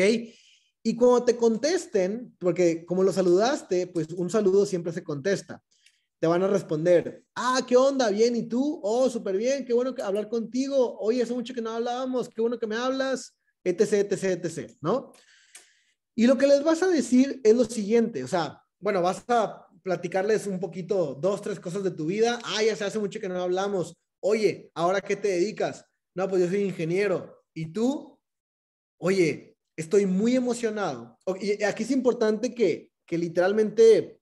Y cuando te contesten, porque como lo saludaste, pues un saludo siempre se contesta. Te van a responder, ah, ¿qué onda? ¿Bien? ¿Y tú? Oh, súper bien, qué bueno hablar contigo. Oye, hace mucho que no hablábamos, qué bueno que me hablas, etc, etc, etc, ¿no? Y lo que les vas a decir es lo siguiente, o sea, bueno, vas a platicarles un poquito, dos, tres cosas de tu vida. Ah, ya se hace mucho que no hablamos. Oye, ¿ahora qué te dedicas? No, pues yo soy ingeniero. ¿Y tú? Oye, estoy muy emocionado. Y aquí es importante que, literalmente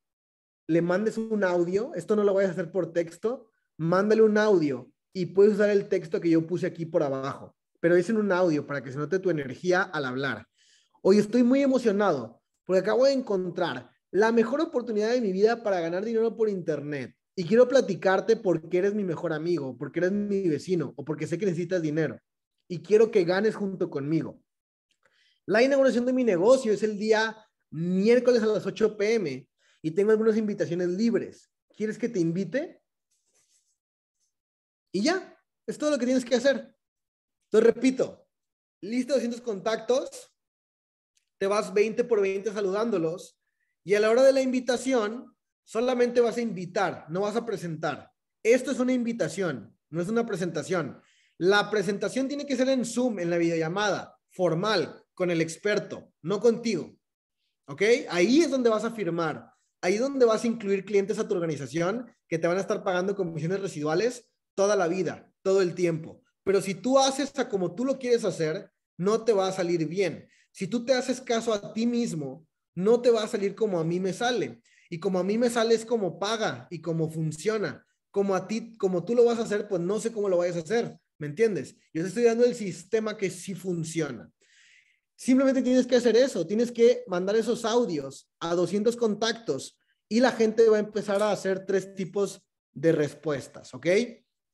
le mandes un audio. Esto no lo vayas a hacer por texto. Mándale un audio y puedes usar el texto que yo puse aquí por abajo. Pero dicen en un audio para que se note tu energía al hablar. Hoy estoy muy emocionado porque acabo de encontrar la mejor oportunidad de mi vida para ganar dinero por Internet. Y quiero platicarte porque eres mi mejor amigo, porque eres mi vecino o porque sé que necesitas dinero. Y quiero que ganes junto conmigo. La inauguración de mi negocio es el día miércoles a las 8 pm y tengo algunas invitaciones libres. ¿Quieres que te invite? Y ya, es todo lo que tienes que hacer. Entonces, repito, Listo 200 contactos, te vas 20 por 20 saludándolos y a la hora de la invitación solamente vas a invitar, no vas a presentar. Esto es una invitación, no es una presentación. La presentación tiene que ser en Zoom, en la videollamada, formal, con el experto, no contigo. ¿Ok? Ahí es donde vas a firmar, ahí es donde vas a incluir clientes a tu organización que te van a estar pagando comisiones residuales toda la vida, todo el tiempo. Pero si tú haces a como tú lo quieres hacer, no te va a salir bien. Si tú te haces caso a ti mismo, no te va a salir como a mí me sale. Y como a mí me sale es como paga y como funciona. Como a ti, como tú lo vas a hacer, pues no sé cómo lo vayas a hacer. ¿Me entiendes? Yo te estoy dando el sistema que sí funciona. Simplemente tienes que hacer eso, tienes que mandar esos audios a 200 contactos y la gente va a empezar a hacer tres tipos de respuestas, ¿ok?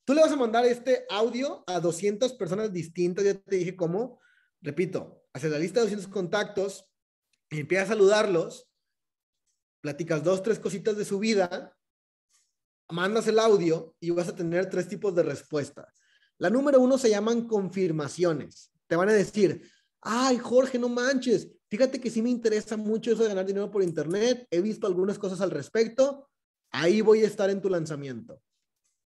Tú le vas a mandar este audio a 200 personas distintas, ya te dije cómo, repito, haces la lista de 200 contactos, y empiezas a saludarlos, platicas dos, tres cositas de su vida, mandas el audio y vas a tener tres tipos de respuestas. La número uno se llaman confirmaciones. Te van a decir, ay Jorge, no manches, fíjate que sí me interesa mucho eso de ganar dinero por internet, he visto algunas cosas al respecto, ahí voy a estar en tu lanzamiento.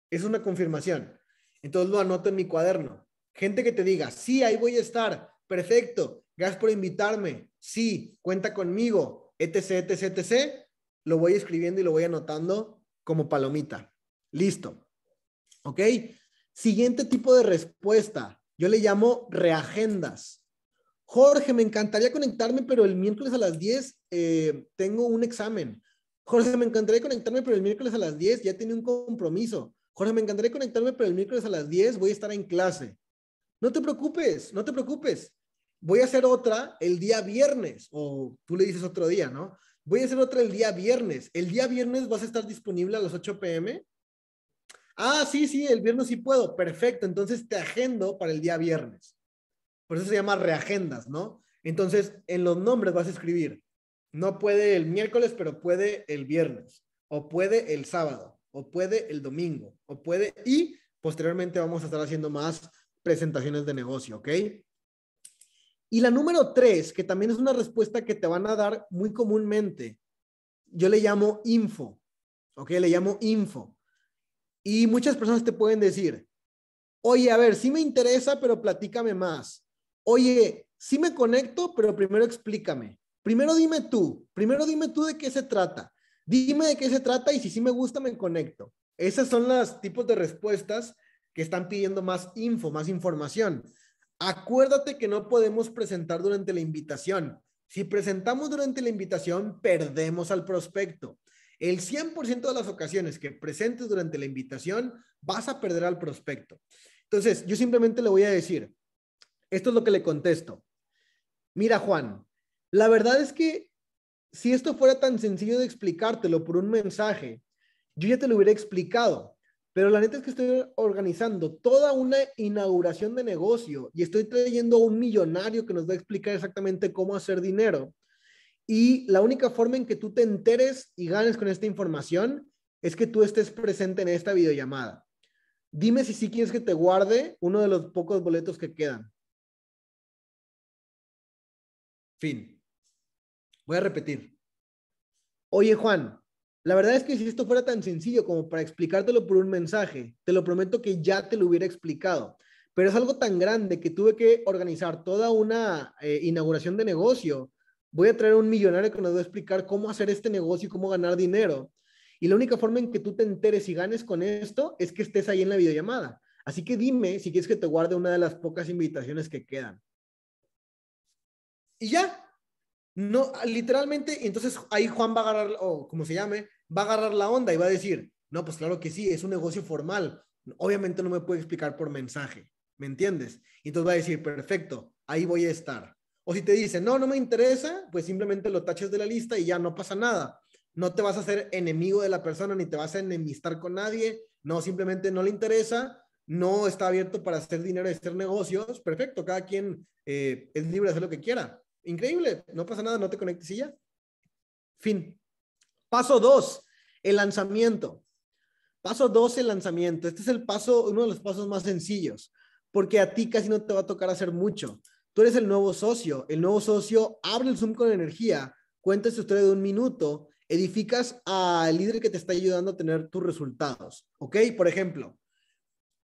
Es una confirmación. Entonces lo anoto en mi cuaderno. Gente que te diga, sí, ahí voy a estar, perfecto, gracias por invitarme, sí, cuenta conmigo, etc, etc, etc, lo voy escribiendo y lo voy anotando como palomita. Listo. ¿Ok? Siguiente tipo de respuesta, yo le llamo reagendas. Jorge, me encantaría conectarme, pero el miércoles a las 10 eh, tengo un examen. Jorge, me encantaría conectarme, pero el miércoles a las 10 ya tenía un compromiso. Jorge, me encantaría conectarme, pero el miércoles a las 10 voy a estar en clase. No te preocupes, no te preocupes. Voy a hacer otra el día viernes, o tú le dices otro día, ¿no? Voy a hacer otra el día viernes. ¿El día viernes vas a estar disponible a las 8 pm? Ah, sí, sí, el viernes sí puedo. Perfecto, entonces te agendo para el día viernes. Por eso se llama reagendas, ¿no? Entonces, en los nombres vas a escribir, no puede el miércoles, pero puede el viernes, o puede el sábado, o puede el domingo, o puede, y posteriormente vamos a estar haciendo más presentaciones de negocio, ¿ok? Y la número tres, que también es una respuesta que te van a dar muy comúnmente, yo le llamo info, ¿ok? Le llamo info. Y muchas personas te pueden decir, oye, a ver, sí me interesa, pero platícame más. Oye, sí me conecto, pero primero explícame. Primero dime tú, primero dime tú de qué se trata. Dime de qué se trata y si sí me gusta, me conecto. Esas son los tipos de respuestas que están pidiendo más info, más información. Acuérdate que no podemos presentar durante la invitación. Si presentamos durante la invitación, perdemos al prospecto. El 100% de las ocasiones que presentes durante la invitación, vas a perder al prospecto. Entonces, yo simplemente le voy a decir, esto es lo que le contesto. Mira, Juan, la verdad es que si esto fuera tan sencillo de explicártelo por un mensaje, yo ya te lo hubiera explicado. Pero la neta es que estoy organizando toda una inauguración de negocio y estoy trayendo a un millonario que nos va a explicar exactamente cómo hacer dinero. Y la única forma en que tú te enteres y ganes con esta información es que tú estés presente en esta videollamada. Dime si sí quieres que te guarde uno de los pocos boletos que quedan. Fin. Voy a repetir. Oye, Juan, la verdad es que si esto fuera tan sencillo como para explicártelo por un mensaje, te lo prometo que ya te lo hubiera explicado. Pero es algo tan grande que tuve que organizar toda una eh, inauguración de negocio. Voy a traer a un millonario que nos va a explicar cómo hacer este negocio y cómo ganar dinero. Y la única forma en que tú te enteres y ganes con esto es que estés ahí en la videollamada. Así que dime si quieres que te guarde una de las pocas invitaciones que quedan. Y ya. No, literalmente, entonces ahí Juan va a agarrar, o como se llame, va a agarrar la onda y va a decir, no, pues claro que sí, es un negocio formal. Obviamente no me puede explicar por mensaje, ¿me entiendes? Y entonces va a decir, perfecto, ahí voy a estar. O si te dice, no, no me interesa, pues simplemente lo taches de la lista y ya no pasa nada. No te vas a hacer enemigo de la persona ni te vas a enemistar con nadie. No, simplemente no le interesa, no está abierto para hacer dinero y hacer negocios. Perfecto, cada quien eh, es libre de hacer lo que quiera. Increíble, no pasa nada, no te conectes y ya. Fin. Paso dos, el lanzamiento. Paso dos, el lanzamiento. Este es el paso, uno de los pasos más sencillos, porque a ti casi no te va a tocar hacer mucho. Tú eres el nuevo socio. El nuevo socio abre el Zoom con energía, cuenta su historia de un minuto, edificas al líder que te está ayudando a tener tus resultados. ¿Ok? Por ejemplo,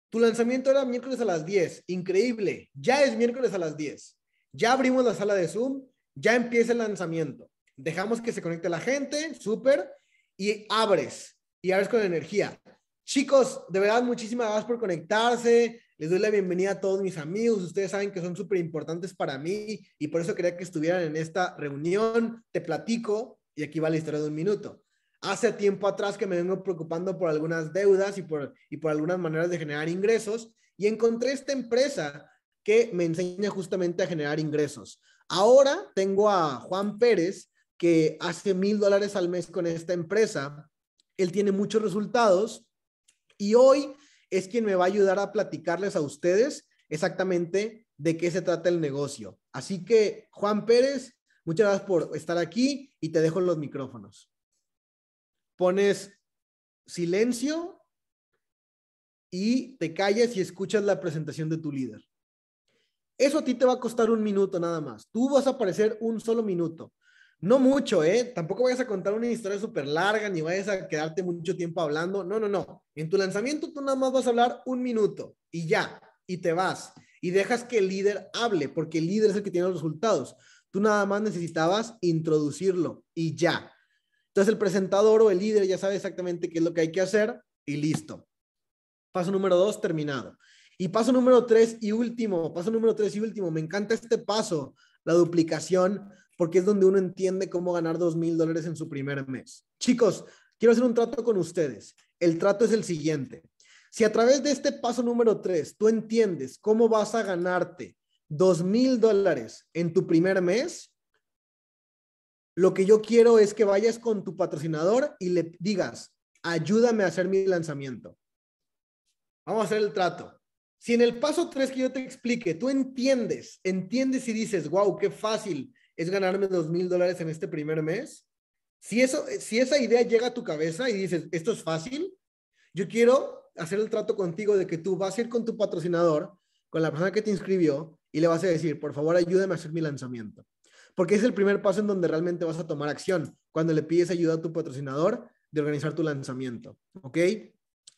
tu lanzamiento era miércoles a las 10. Increíble. Ya es miércoles a las 10. Ya abrimos la sala de Zoom. Ya empieza el lanzamiento. Dejamos que se conecte la gente, súper, y abres, y abres con energía. Chicos, de verdad, muchísimas gracias por conectarse. Les doy la bienvenida a todos mis amigos. Ustedes saben que son súper importantes para mí y por eso quería que estuvieran en esta reunión. Te platico y aquí va la historia de un minuto. Hace tiempo atrás que me vengo preocupando por algunas deudas y por, y por algunas maneras de generar ingresos y encontré esta empresa que me enseña justamente a generar ingresos. Ahora tengo a Juan Pérez, que hace mil dólares al mes con esta empresa. Él tiene muchos resultados y hoy es quien me va a ayudar a platicarles a ustedes exactamente de qué se trata el negocio. Así que, Juan Pérez, muchas gracias por estar aquí y te dejo los micrófonos. Pones silencio y te callas y escuchas la presentación de tu líder. Eso a ti te va a costar un minuto nada más. Tú vas a aparecer un solo minuto. No mucho, ¿eh? Tampoco vayas a contar una historia súper larga ni vayas a quedarte mucho tiempo hablando. No, no, no. En tu lanzamiento tú nada más vas a hablar un minuto y ya, y te vas. Y dejas que el líder hable, porque el líder es el que tiene los resultados. Tú nada más necesitabas introducirlo y ya. Entonces el presentador o el líder ya sabe exactamente qué es lo que hay que hacer y listo. Paso número dos, terminado. Y paso número tres y último, paso número tres y último, me encanta este paso, la duplicación porque es donde uno entiende cómo ganar dos mil dólares en su primer mes. Chicos, quiero hacer un trato con ustedes. El trato es el siguiente. Si a través de este paso número tres tú entiendes cómo vas a ganarte dos mil dólares en tu primer mes, lo que yo quiero es que vayas con tu patrocinador y le digas, ayúdame a hacer mi lanzamiento. Vamos a hacer el trato. Si en el paso tres que yo te explique, tú entiendes, entiendes y dices, wow, qué fácil, es ganarme dos mil dólares en este primer mes. Si, eso, si esa idea llega a tu cabeza y dices, esto es fácil, yo quiero hacer el trato contigo de que tú vas a ir con tu patrocinador, con la persona que te inscribió, y le vas a decir, por favor, ayúdame a hacer mi lanzamiento. Porque es el primer paso en donde realmente vas a tomar acción, cuando le pides ayuda a tu patrocinador de organizar tu lanzamiento. ¿Ok?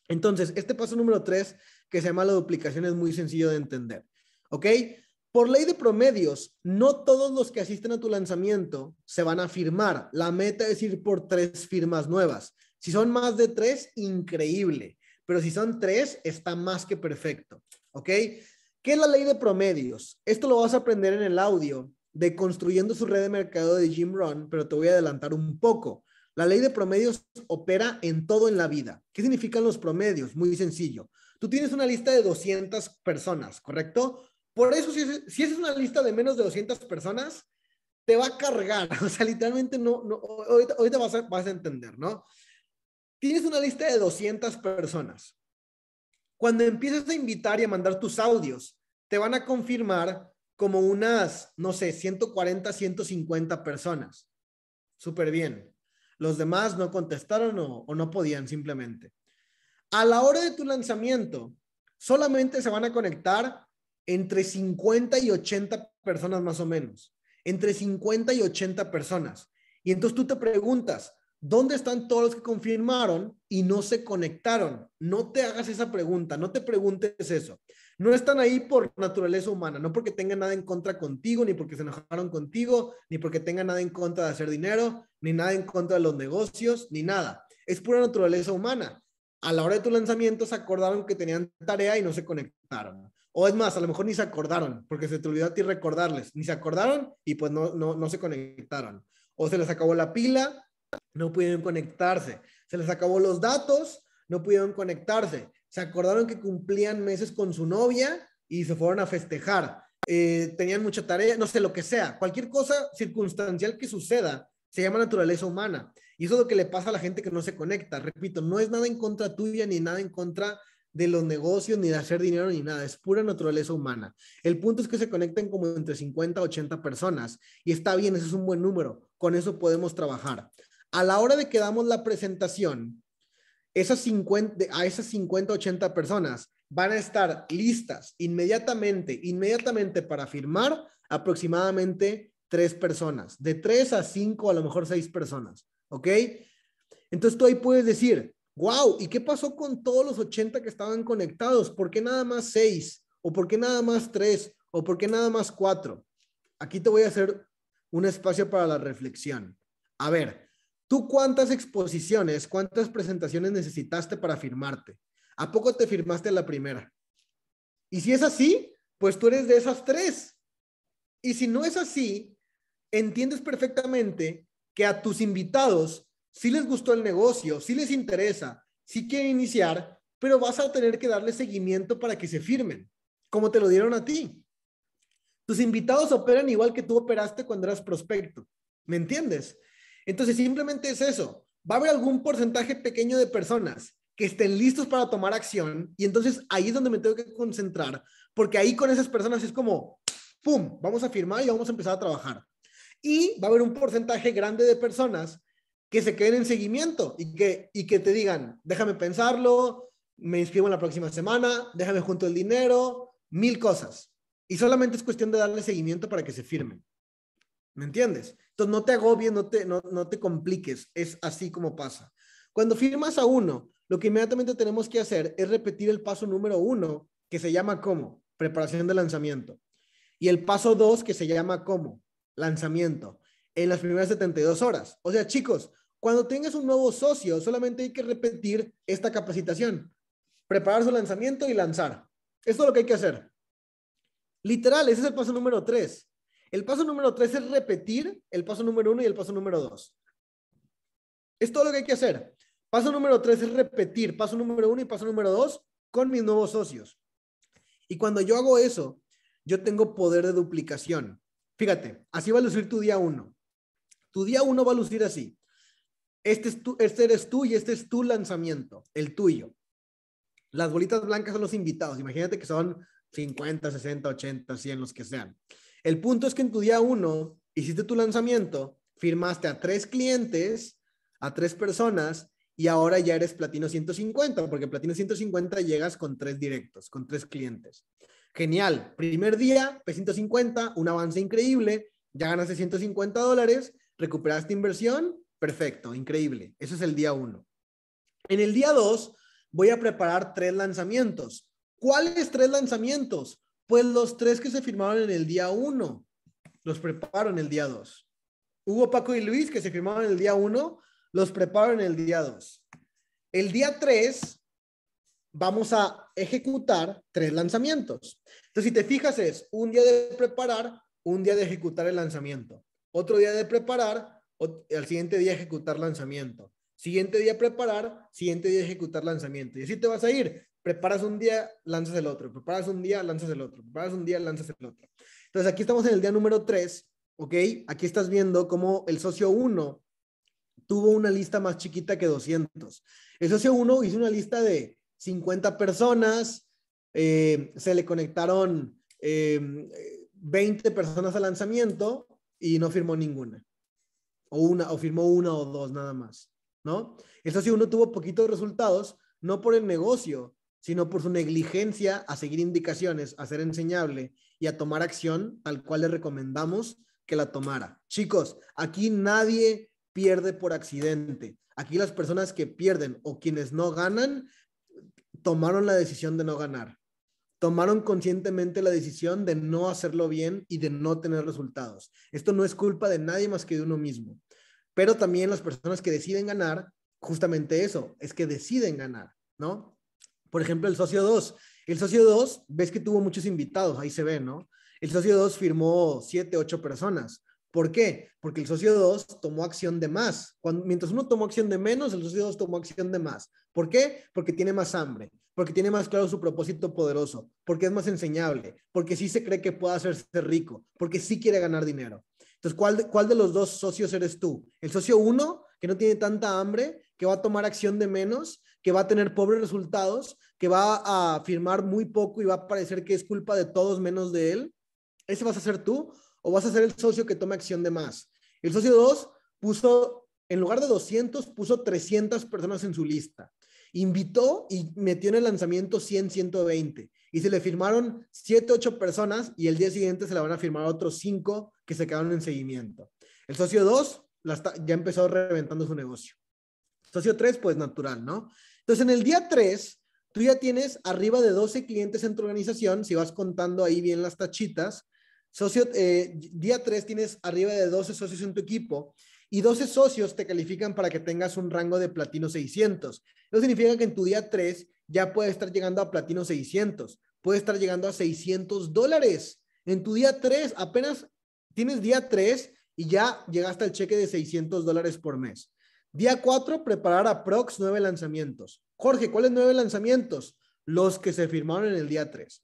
Entonces, este paso número tres, que se llama la duplicación, es muy sencillo de entender. ¿Ok? Por ley de promedios, no todos los que asisten a tu lanzamiento se van a firmar. La meta es ir por tres firmas nuevas. Si son más de tres, increíble. Pero si son tres, está más que perfecto. ¿Ok? ¿Qué es la ley de promedios? Esto lo vas a aprender en el audio de Construyendo su red de mercado de Jim Rohn, pero te voy a adelantar un poco. La ley de promedios opera en todo en la vida. ¿Qué significan los promedios? Muy sencillo. Tú tienes una lista de 200 personas, ¿correcto? Por eso, si, es, es una lista de menos de 200 personas, te va a cargar. O sea, literalmente no, no ahorita, vas, a, vas entender, ¿no? Tienes una lista de 200 personas. Cuando empieces a invitar y a mandar tus audios, te van a confirmar como unas, no sé, 140, 150 personas. Súper bien. Los demás no contestaron o no podían simplemente. A la hora de tu lanzamiento, solamente se van a conectar entre 50 y 80 personas más o menos, entre 50 y 80 personas. Y entonces tú te preguntas, ¿dónde están todos los que confirmaron y no se conectaron? No te hagas esa pregunta, no te preguntes eso. No están ahí por naturaleza humana, no porque tengan nada en contra contigo, ni porque se enojaron contigo, ni porque tengan nada en contra de hacer dinero, ni nada en contra de los negocios, ni nada. Es pura naturaleza humana. A la hora de tu lanzamiento se acordaron que tenían tarea y no se conectaron. O es más, a lo mejor ni se acordaron, porque se te olvidó a ti recordarles. Ni se acordaron y pues no, no, no se conectaron. O se les acabó la pila, no pudieron conectarse. Se les acabó los datos, no pudieron conectarse. Se acordaron que cumplían meses con su novia y se fueron a festejar. Eh, tenían mucha tarea, no sé, lo que sea. Cualquier cosa circunstancial que suceda se llama naturaleza humana. Y eso es lo que le pasa a la gente que no se conecta. Repito, no es nada en contra tuya ni nada en contra de los negocios, ni de hacer dinero, ni nada. Es pura naturaleza humana. El punto es que se conecten como entre 50 a 80 personas. Y está bien, ese es un buen número. Con eso podemos trabajar. A la hora de que damos la presentación, esas 50, a esas 50, 80 personas van a estar listas inmediatamente, inmediatamente para firmar aproximadamente tres personas, de tres a cinco, a lo mejor seis personas, ¿ok? Entonces tú ahí puedes decir, wow, ¿y qué pasó con todos los 80 que estaban conectados? ¿Por qué nada más seis? ¿O por qué nada más tres? ¿O por qué nada más cuatro? Aquí te voy a hacer un espacio para la reflexión. A ver, ¿tú cuántas exposiciones, cuántas presentaciones necesitaste para firmarte? ¿A poco te firmaste la primera? Y si es así, pues tú eres de esas tres. Y si no es así, entiendes perfectamente que a tus invitados si les gustó el negocio, si les interesa, si quieren iniciar, pero vas a tener que darle seguimiento para que se firmen, como te lo dieron a ti. Tus invitados operan igual que tú operaste cuando eras prospecto, ¿me entiendes? Entonces simplemente es eso. Va a haber algún porcentaje pequeño de personas que estén listos para tomar acción y entonces ahí es donde me tengo que concentrar, porque ahí con esas personas es como, ¡pum!, vamos a firmar y vamos a empezar a trabajar. Y va a haber un porcentaje grande de personas que se queden en seguimiento y que, y que te digan, déjame pensarlo, me inscribo en la próxima semana, déjame junto el dinero, mil cosas. Y solamente es cuestión de darle seguimiento para que se firmen. ¿Me entiendes? Entonces no te agobies, no te, no, no te compliques, es así como pasa. Cuando firmas a uno, lo que inmediatamente tenemos que hacer es repetir el paso número uno, que se llama cómo, preparación de lanzamiento. Y el paso dos, que se llama cómo, lanzamiento en las primeras 72 horas. O sea, chicos, cuando tengas un nuevo socio, solamente hay que repetir esta capacitación, preparar su lanzamiento y lanzar. Esto es lo que hay que hacer. Literal, ese es el paso número 3. El paso número 3 es repetir el paso número 1 y el paso número 2. Es todo lo que hay que hacer. Paso número 3 es repetir paso número 1 y paso número 2 con mis nuevos socios. Y cuando yo hago eso, yo tengo poder de duplicación. Fíjate, así va a lucir tu día 1 tu día uno va a lucir así. Este, es tu, este eres tú y este es tu lanzamiento, el tuyo. Las bolitas blancas son los invitados. Imagínate que son 50, 60, 80, 100, los que sean. El punto es que en tu día uno hiciste tu lanzamiento, firmaste a tres clientes, a tres personas y ahora ya eres platino 150, porque platino 150 llegas con tres directos, con tres clientes. Genial. Primer día, P150, pues un avance increíble, ya ganaste 150 dólares recuperaste inversión, perfecto, increíble. Ese es el día uno. En el día dos, voy a preparar tres lanzamientos. ¿Cuáles tres lanzamientos? Pues los tres que se firmaron en el día uno, los preparo en el día dos. Hugo, Paco y Luis, que se firmaron en el día uno, los preparo en el día dos. El día tres, vamos a ejecutar tres lanzamientos. Entonces, si te fijas, es un día de preparar, un día de ejecutar el lanzamiento. Otro día de preparar, al siguiente día ejecutar lanzamiento. Siguiente día preparar, siguiente día ejecutar lanzamiento. Y así te vas a ir. Preparas un día, lanzas el otro. Preparas un día, lanzas el otro. Preparas un día, lanzas el otro. Entonces aquí estamos en el día número 3, ¿ok? Aquí estás viendo cómo el socio 1 tuvo una lista más chiquita que 200. El socio 1 hizo una lista de 50 personas, eh, se le conectaron 20 eh, personas al lanzamiento y no firmó ninguna. O una, o firmó una o dos nada más, ¿no? eso sí, uno tuvo poquitos resultados, no por el negocio, sino por su negligencia a seguir indicaciones, a ser enseñable y a tomar acción al cual le recomendamos que la tomara. Chicos, aquí nadie pierde por accidente. Aquí las personas que pierden o quienes no ganan tomaron la decisión de no ganar tomaron conscientemente la decisión de no hacerlo bien y de no tener resultados. Esto no es culpa de nadie más que de uno mismo. Pero también las personas que deciden ganar, justamente eso, es que deciden ganar, ¿no? Por ejemplo, el socio 2. El socio 2, ves que tuvo muchos invitados, ahí se ve, ¿no? El socio 2 firmó 7, 8 personas. ¿Por qué? Porque el socio 2 tomó acción de más. Cuando, mientras uno tomó acción de menos, el socio 2 tomó acción de más. ¿Por qué? Porque tiene más hambre porque tiene más claro su propósito poderoso, porque es más enseñable, porque sí se cree que puede hacerse rico, porque sí quiere ganar dinero. Entonces, ¿cuál de, cuál de los dos socios eres tú? El socio uno, que no tiene tanta hambre, que va a tomar acción de menos, que va a tener pobres resultados, que va a firmar muy poco y va a parecer que es culpa de todos menos de él. ¿Ese vas a ser tú o vas a ser el socio que tome acción de más? El socio dos puso, en lugar de 200, puso 300 personas en su lista Invitó y metió en el lanzamiento 100, 120 y se le firmaron 7, 8 personas y el día siguiente se la van a firmar otros 5 que se quedaron en seguimiento. El socio 2 ya empezó reventando su negocio. Socio 3, pues natural, ¿no? Entonces en el día 3, tú ya tienes arriba de 12 clientes en tu organización, si vas contando ahí bien las tachitas. Socio, eh, día 3 tienes arriba de 12 socios en tu equipo y 12 socios te califican para que tengas un rango de platino 600. Eso significa que en tu día 3 ya puedes estar llegando a platino 600, puedes estar llegando a 600 dólares. En tu día 3, apenas tienes día 3 y ya llegaste al cheque de 600 dólares por mes. Día 4, preparar a Prox nueve lanzamientos. Jorge, ¿cuáles nueve lanzamientos? Los que se firmaron en el día 3.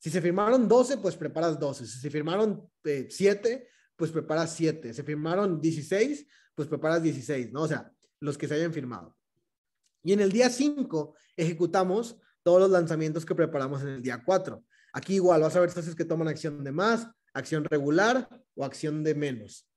Si se firmaron 12, pues preparas 12. Si se firmaron 7, eh, pues preparas siete. Se firmaron 16, pues preparas 16, ¿no? O sea, los que se hayan firmado. Y en el día 5 ejecutamos todos los lanzamientos que preparamos en el día 4. Aquí igual vas a ver socios que toman acción de más, acción regular o acción de menos.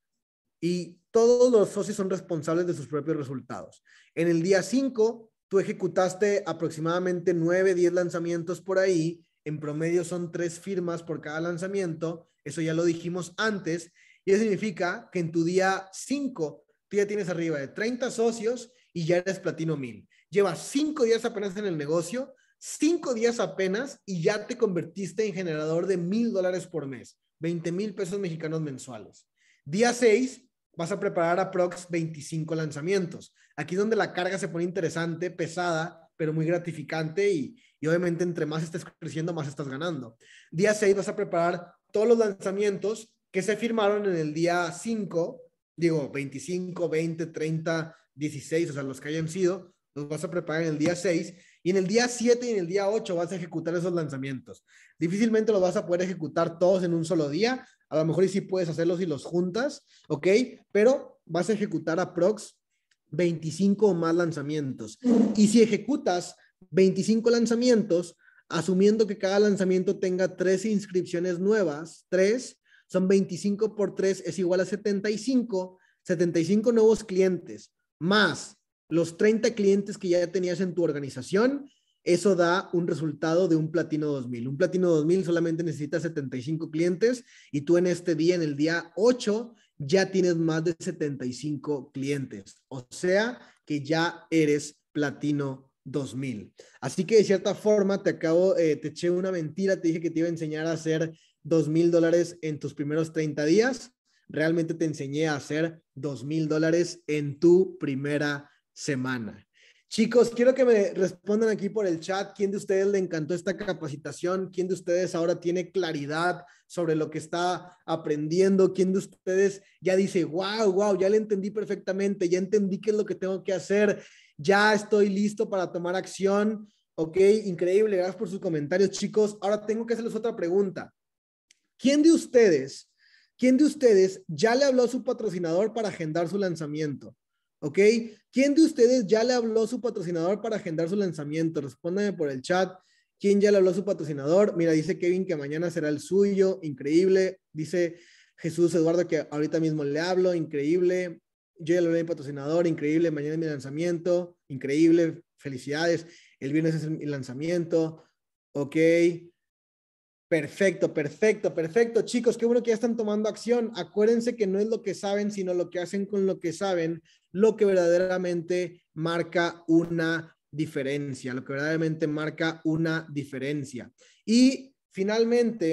Y todos los socios son responsables de sus propios resultados. En el día 5, tú ejecutaste aproximadamente 9, 10 lanzamientos por ahí. En promedio son tres firmas por cada lanzamiento. Eso ya lo dijimos antes. Y eso significa que en tu día 5 tú ya tienes arriba de 30 socios y ya eres platino 1000. Llevas 5 días apenas en el negocio, 5 días apenas y ya te convertiste en generador de 1000 dólares por mes, 20 mil pesos mexicanos mensuales. Día 6 vas a preparar a Prox 25 lanzamientos. Aquí es donde la carga se pone interesante, pesada, pero muy gratificante y, obviamente entre más estés creciendo, más estás ganando. Día 6 vas a preparar todos los lanzamientos que se firmaron en el día 5, digo 25, 20, 30, 16, o sea, los que hayan sido, los vas a preparar en el día 6 y en el día 7 y en el día 8 vas a ejecutar esos lanzamientos. Difícilmente los vas a poder ejecutar todos en un solo día, a lo mejor y sí puedes hacerlos y los juntas, ¿ok? Pero vas a ejecutar a prox 25 o más lanzamientos. Y si ejecutas 25 lanzamientos, asumiendo que cada lanzamiento tenga tres inscripciones nuevas, tres, son 25 por 3 es igual a 75, 75 nuevos clientes más los 30 clientes que ya tenías en tu organización, eso da un resultado de un platino 2000. Un platino 2000 solamente necesita 75 clientes y tú en este día, en el día 8, ya tienes más de 75 clientes. O sea que ya eres platino 2000. Así que de cierta forma te acabo, eh, te eché una mentira, te dije que te iba a enseñar a hacer dos mil dólares en tus primeros 30 días, realmente te enseñé a hacer dos mil dólares en tu primera semana. Chicos, quiero que me respondan aquí por el chat. ¿Quién de ustedes le encantó esta capacitación? ¿Quién de ustedes ahora tiene claridad sobre lo que está aprendiendo? ¿Quién de ustedes ya dice, wow, wow, ya le entendí perfectamente, ya entendí qué es lo que tengo que hacer, ya estoy listo para tomar acción? Ok, increíble, gracias por sus comentarios, chicos. Ahora tengo que hacerles otra pregunta. ¿Quién de ustedes, quién de ustedes ya le habló a su patrocinador para agendar su lanzamiento? ¿Ok? ¿Quién de ustedes ya le habló a su patrocinador para agendar su lanzamiento? Respóndeme por el chat. ¿Quién ya le habló a su patrocinador? Mira, dice Kevin que mañana será el suyo, increíble. Dice Jesús Eduardo que ahorita mismo le hablo, increíble. Yo ya le hablé a mi patrocinador, increíble. Mañana es mi lanzamiento, increíble. Felicidades. El viernes es mi lanzamiento. Ok. Perfecto, perfecto, perfecto. Chicos, qué bueno que ya están tomando acción. Acuérdense que no es lo que saben, sino lo que hacen con lo que saben, lo que verdaderamente marca una diferencia, lo que verdaderamente marca una diferencia. Y finalmente,